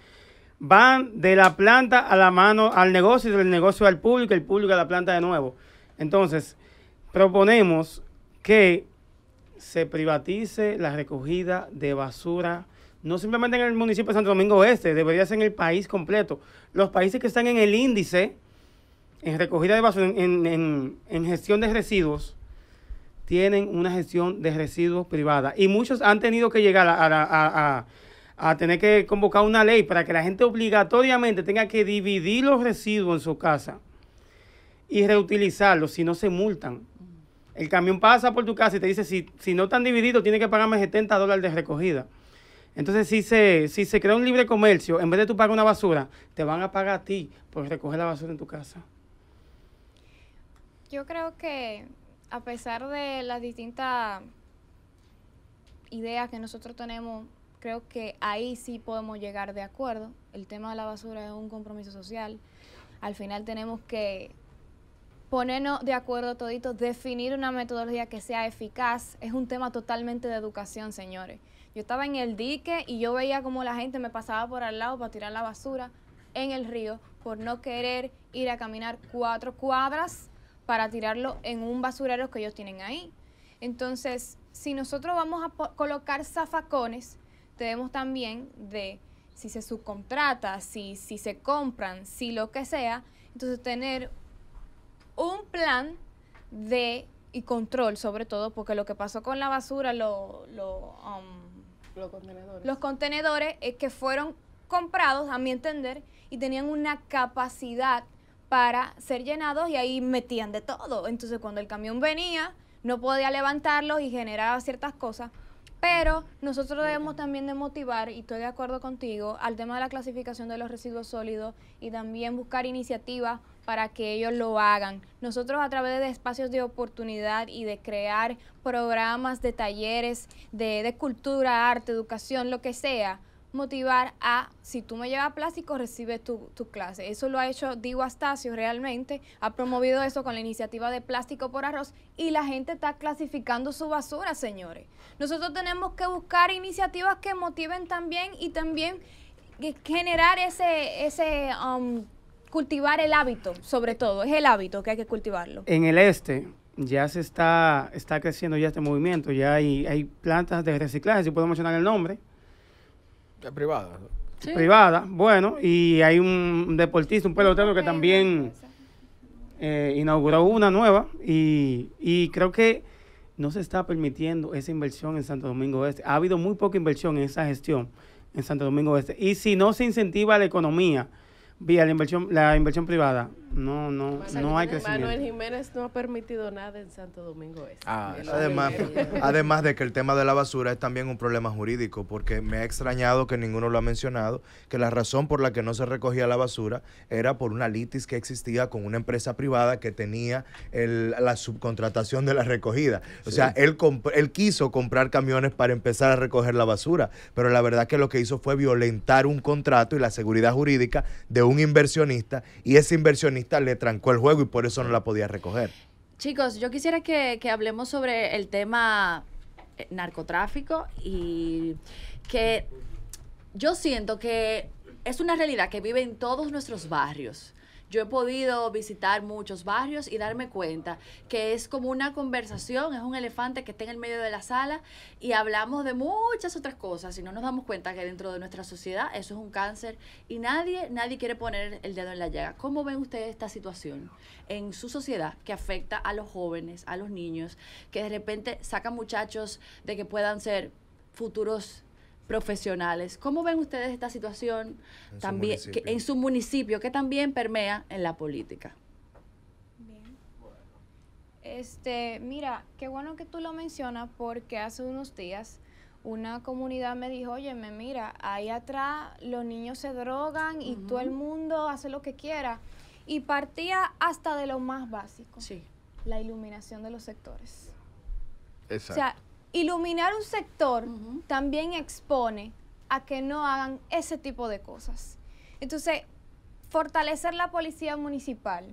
van de la planta a la mano al negocio, del negocio al público, el público a la planta de nuevo. Entonces, proponemos que se privatice la recogida de basura, no simplemente en el municipio de Santo Domingo Oeste, debería ser en el país completo. Los países que están en el índice en recogida de basura, en, en, gestión de residuos, tienen una gestión de residuos privada. Y muchos han tenido que llegar a, a a tener que convocar una ley para que la gente obligatoriamente tenga que dividir los residuos en su casa y reutilizarlos, si no se multan. El camión pasa por tu casa y te dice, si, si no están divididos, tiene que pagarme 70 dólares de recogida. Entonces, si se, si se crea un libre comercio, en vez de tú pagar una basura, te van a pagar a ti por recoger la basura en tu casa. Yo creo que a pesar de las distintas ideas que nosotros tenemos creo que ahí sí podemos llegar de acuerdo. El tema de la basura es un compromiso social. Al final tenemos que ponernos de acuerdo toditos, definir una metodología que sea eficaz. Es un tema totalmente de educación, señores. Yo estaba en el dique y yo veía como la gente me pasaba por al lado para tirar la basura en el río por no querer ir a caminar cuatro cuadras para tirarlo en un basurero que ellos tienen ahí. Entonces, si nosotros vamos a colocar zafacones, debemos también de si se subcontrata, si, si se compran, si lo que sea, entonces tener un plan de y control sobre todo, porque lo que pasó con la basura, lo, um, los contenedores, los contenedores es eh, que fueron comprados, a mi entender, y tenían una capacidad para ser llenados y ahí metían de todo. Entonces cuando el camión venía, no podía levantarlos y generaba ciertas cosas. Pero nosotros debemos también de motivar, y estoy de acuerdo contigo, al tema de la clasificación de los residuos sólidos y también buscar iniciativas para que ellos lo hagan. Nosotros a través de espacios de oportunidad y de crear programas de talleres, de, de cultura, arte, educación, lo que sea, motivar a, si tú me llevas plástico, recibes tu, clase. Eso lo ha hecho Diego Astacio realmente, ha promovido eso con la iniciativa de plástico por arroz y la gente está clasificando su basura, señores. Nosotros tenemos que buscar iniciativas que motiven también y también generar ese, ese um, cultivar el hábito, sobre todo, es el hábito que hay que cultivarlo. En el este, ya se está, está creciendo ya este movimiento, ya hay, hay plantas de reciclaje, si puedo mencionar el nombre, eh, privada. Privada, bueno, y hay un deportista, un pelotero que también eh, inauguró una nueva y, y creo que no se está permitiendo esa inversión en Santo Domingo Este. Ha habido muy poca inversión en esa gestión en Santo Domingo Este. Y si no se incentiva la economía, vía la inversión, la inversión privada. No, no, no hay crecimiento. Manuel Jiménez no ha permitido nada en Santo Domingo este. ah, además, además de que el tema de la basura es también un problema jurídico, porque me ha extrañado que ninguno lo ha mencionado, que la razón por la que no se recogía la basura era por una litis que existía con una empresa privada que tenía la subcontratación de la recogida. O sea, él, él quiso comprar camiones para empezar a recoger la basura, pero la verdad que lo que hizo fue violentar un contrato y la seguridad jurídica de un un inversionista y ese inversionista le trancó el juego y por eso no la podía recoger. Chicos, yo quisiera que, hablemos sobre el tema eh, narcotráfico y que yo siento que es una realidad que vive en todos nuestros barrios yo he podido visitar muchos barrios y darme cuenta que es como una conversación, es un elefante que está en el medio de la sala y hablamos de muchas otras cosas y no nos damos cuenta que dentro de nuestra sociedad eso es un cáncer y nadie, nadie quiere poner el dedo en la llaga. ¿Cómo ven ustedes esta situación en su sociedad que afecta a los jóvenes, a los niños, que de repente sacan muchachos de que puedan ser futuros profesionales. ¿Cómo ven ustedes esta situación en también su que, en su municipio que también permea en la política? Este, mira, qué bueno que tú lo mencionas porque hace unos días una comunidad me dijo, oye, mira, ahí atrás los niños se drogan y todo el mundo hace lo que quiera. Y partía hasta de lo más básico. La iluminación de los sectores. Exacto iluminar un sector también expone a que no hagan ese tipo de cosas. Entonces, fortalecer la policía municipal,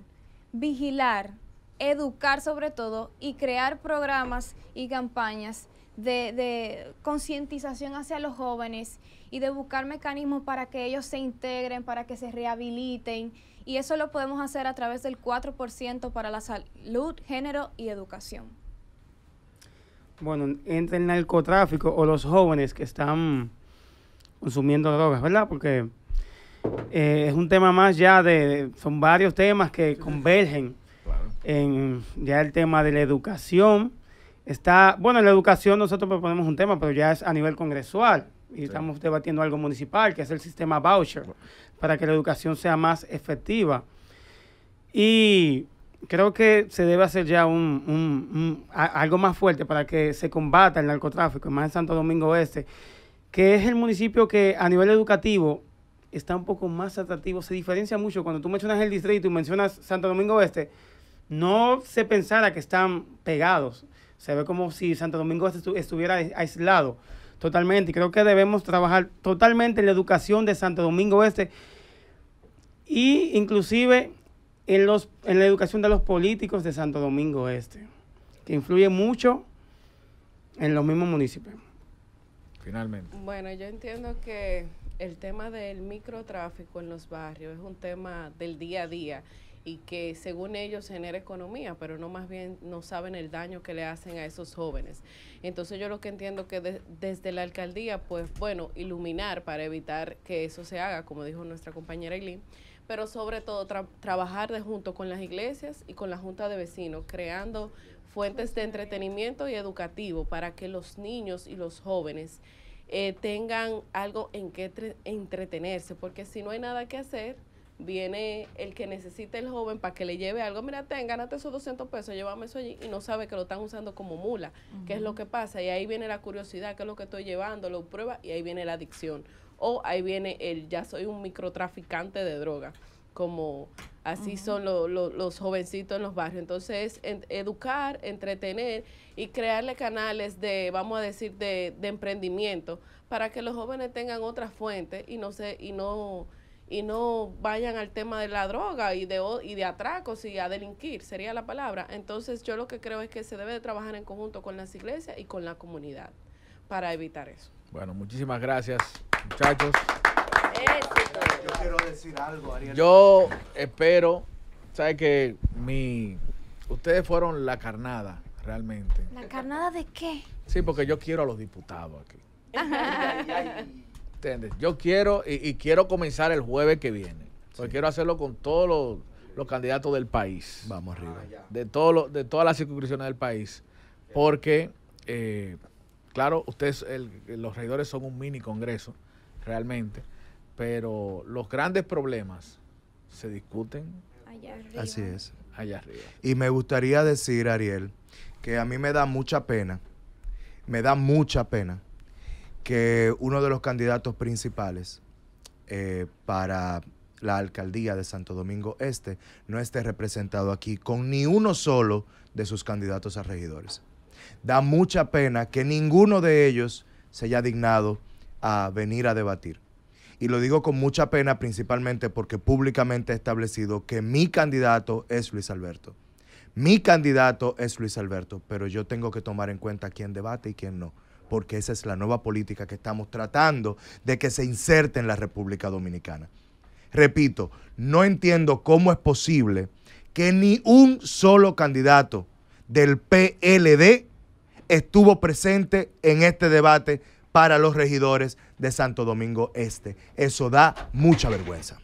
vigilar, educar sobre todo y crear programas y campañas de, de concientización hacia los jóvenes y de buscar mecanismos para que ellos se integren, para que se rehabiliten. Y eso lo podemos hacer a través del 4% para la salud, género y educación bueno, entre el narcotráfico o los jóvenes que están consumiendo drogas, ¿verdad? Porque eh, es un tema más ya de, son varios temas que convergen claro. en ya el tema de la educación. Está, bueno, la educación nosotros proponemos un tema, pero ya es a nivel congresual y estamos debatiendo algo municipal, que es el sistema voucher, para que la educación sea más efectiva. Y creo que se debe hacer ya un, algo más fuerte para que se combata el narcotráfico, más en Santo Domingo Este, que es el municipio que a nivel educativo está un poco más atractivo, se diferencia mucho. Cuando tú mencionas el distrito y mencionas Santo Domingo Oeste, no se pensara que están pegados. Se ve como si Santo Domingo Oeste estuviera aislado totalmente. creo que debemos trabajar totalmente en la educación de Santo Domingo Oeste. Y inclusive en, los, en la educación de los políticos de Santo Domingo Este, que influye mucho en los mismos municipios. Finalmente. Bueno, yo entiendo que el tema del microtráfico en los barrios es un tema del día a día y que según ellos genera economía, pero no más bien no saben el daño que le hacen a esos jóvenes. Entonces yo lo que entiendo que desde la alcaldía, pues bueno, iluminar para evitar que eso se haga, como dijo nuestra compañera Eileen pero sobre todo trabajar de junto con las iglesias y con la junta de vecinos, creando fuentes de entretenimiento y educativo para que los niños y los jóvenes eh, tengan algo en que entretenerse, porque si no hay nada que hacer, viene el que necesita el joven para que le lleve algo, mira, ten, gánate esos 200 pesos, llévame eso allí, y no sabe que lo están usando como mula, que es lo que pasa, y ahí viene la curiosidad, qué es lo que estoy llevando, lo prueba, y ahí viene la adicción o ahí viene el ya soy un microtraficante de droga, como así son los jovencitos en los barrios. Entonces, educar, entretener y crearle canales de, vamos a decir, de, de emprendimiento para que los jóvenes tengan otras fuentes y no se, y no y no vayan al tema de la droga y de, y de atracos y a delinquir, sería la palabra. Entonces yo lo que creo es que se debe trabajar en conjunto con las iglesias y con la comunidad para evitar eso. Bueno, muchísimas gracias muchachos. Yo quiero decir algo, Yo espero, ¿sabes que mi Ustedes fueron la carnada, realmente. ¿La carnada de qué? Sí, porque yo quiero a los diputados aquí. Yo quiero y, quiero comenzar el jueves que viene. Porque quiero hacerlo con todos los, candidatos del país. Vamos arriba. Ah, de, todos de todas las circunscripciones del país. Porque, eh, claro, ustedes, los regidores son un mini congreso realmente. Pero los grandes problemas se discuten allá arriba. Así es. Allá arriba. Y me gustaría decir, Ariel, que a mí me da mucha pena, me da mucha pena que uno de los candidatos principales eh, para la alcaldía de Santo Domingo Este no esté representado aquí con ni uno solo de sus candidatos a regidores. Da mucha pena que ninguno de ellos se haya dignado a venir a debatir. Y lo digo con mucha pena principalmente porque públicamente he establecido que mi candidato es Luis Alberto. Mi candidato es Luis Alberto, pero yo tengo que tomar en cuenta quién debate y quién no, porque esa es la nueva política que estamos tratando de que se inserte en la República Dominicana. Repito, no entiendo cómo es posible que ni un solo candidato del PLD estuvo presente en este debate para los regidores de Santo Domingo Este. Eso da mucha vergüenza.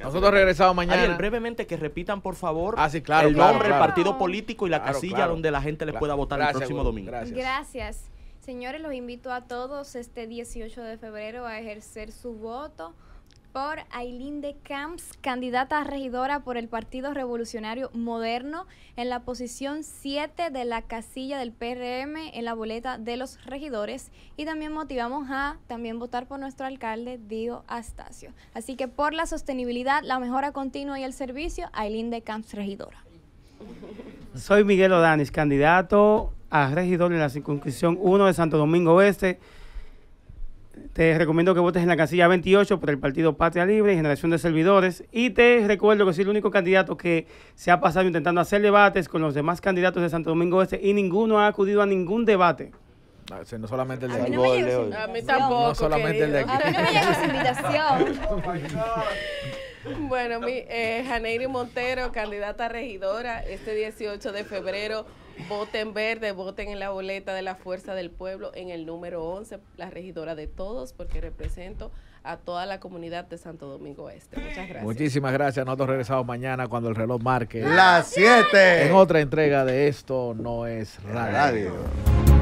Nosotros regresamos mañana. Ariel, brevemente que repitan, por favor, ah, el nombre, el partido político y la casilla donde la gente les pueda votar el próximo domingo. Gracias. Gracias. Señores, los invito a todos este 18 de febrero a ejercer su voto por Ailín de Camps, candidata a regidora por el Partido Revolucionario Moderno en la posición 7 de la casilla del PRM en la boleta de los regidores. Y también motivamos a también votar por nuestro alcalde, Dio Astacio. Así que por la sostenibilidad, la mejora continua y el servicio, Ailín de Camps, regidora. Soy Miguel Odanis, candidato a regidor en la circunscripción 1 de Santo Domingo Oeste te recomiendo que votes en la casilla 28 por el partido Patria Libre y Generación de Servidores. Y te recuerdo que soy el único candidato que se ha pasado intentando hacer debates con los demás candidatos de Santo Domingo Este y ninguno ha acudido a ningún debate. Ah, no solamente el de, a A mí tampoco. No solamente el de aquí. no me oh bueno, mi, eh, Montero, candidata a regidora, este 18 de febrero. Voten verde, voten en la boleta de la Fuerza del Pueblo en el número 11, la regidora de todos, porque represento a toda la comunidad de Santo Domingo Este. Muchas gracias. Muchísimas gracias. Nosotros regresamos mañana cuando el reloj marque. Las 7. En otra entrega de esto no es radio. radio.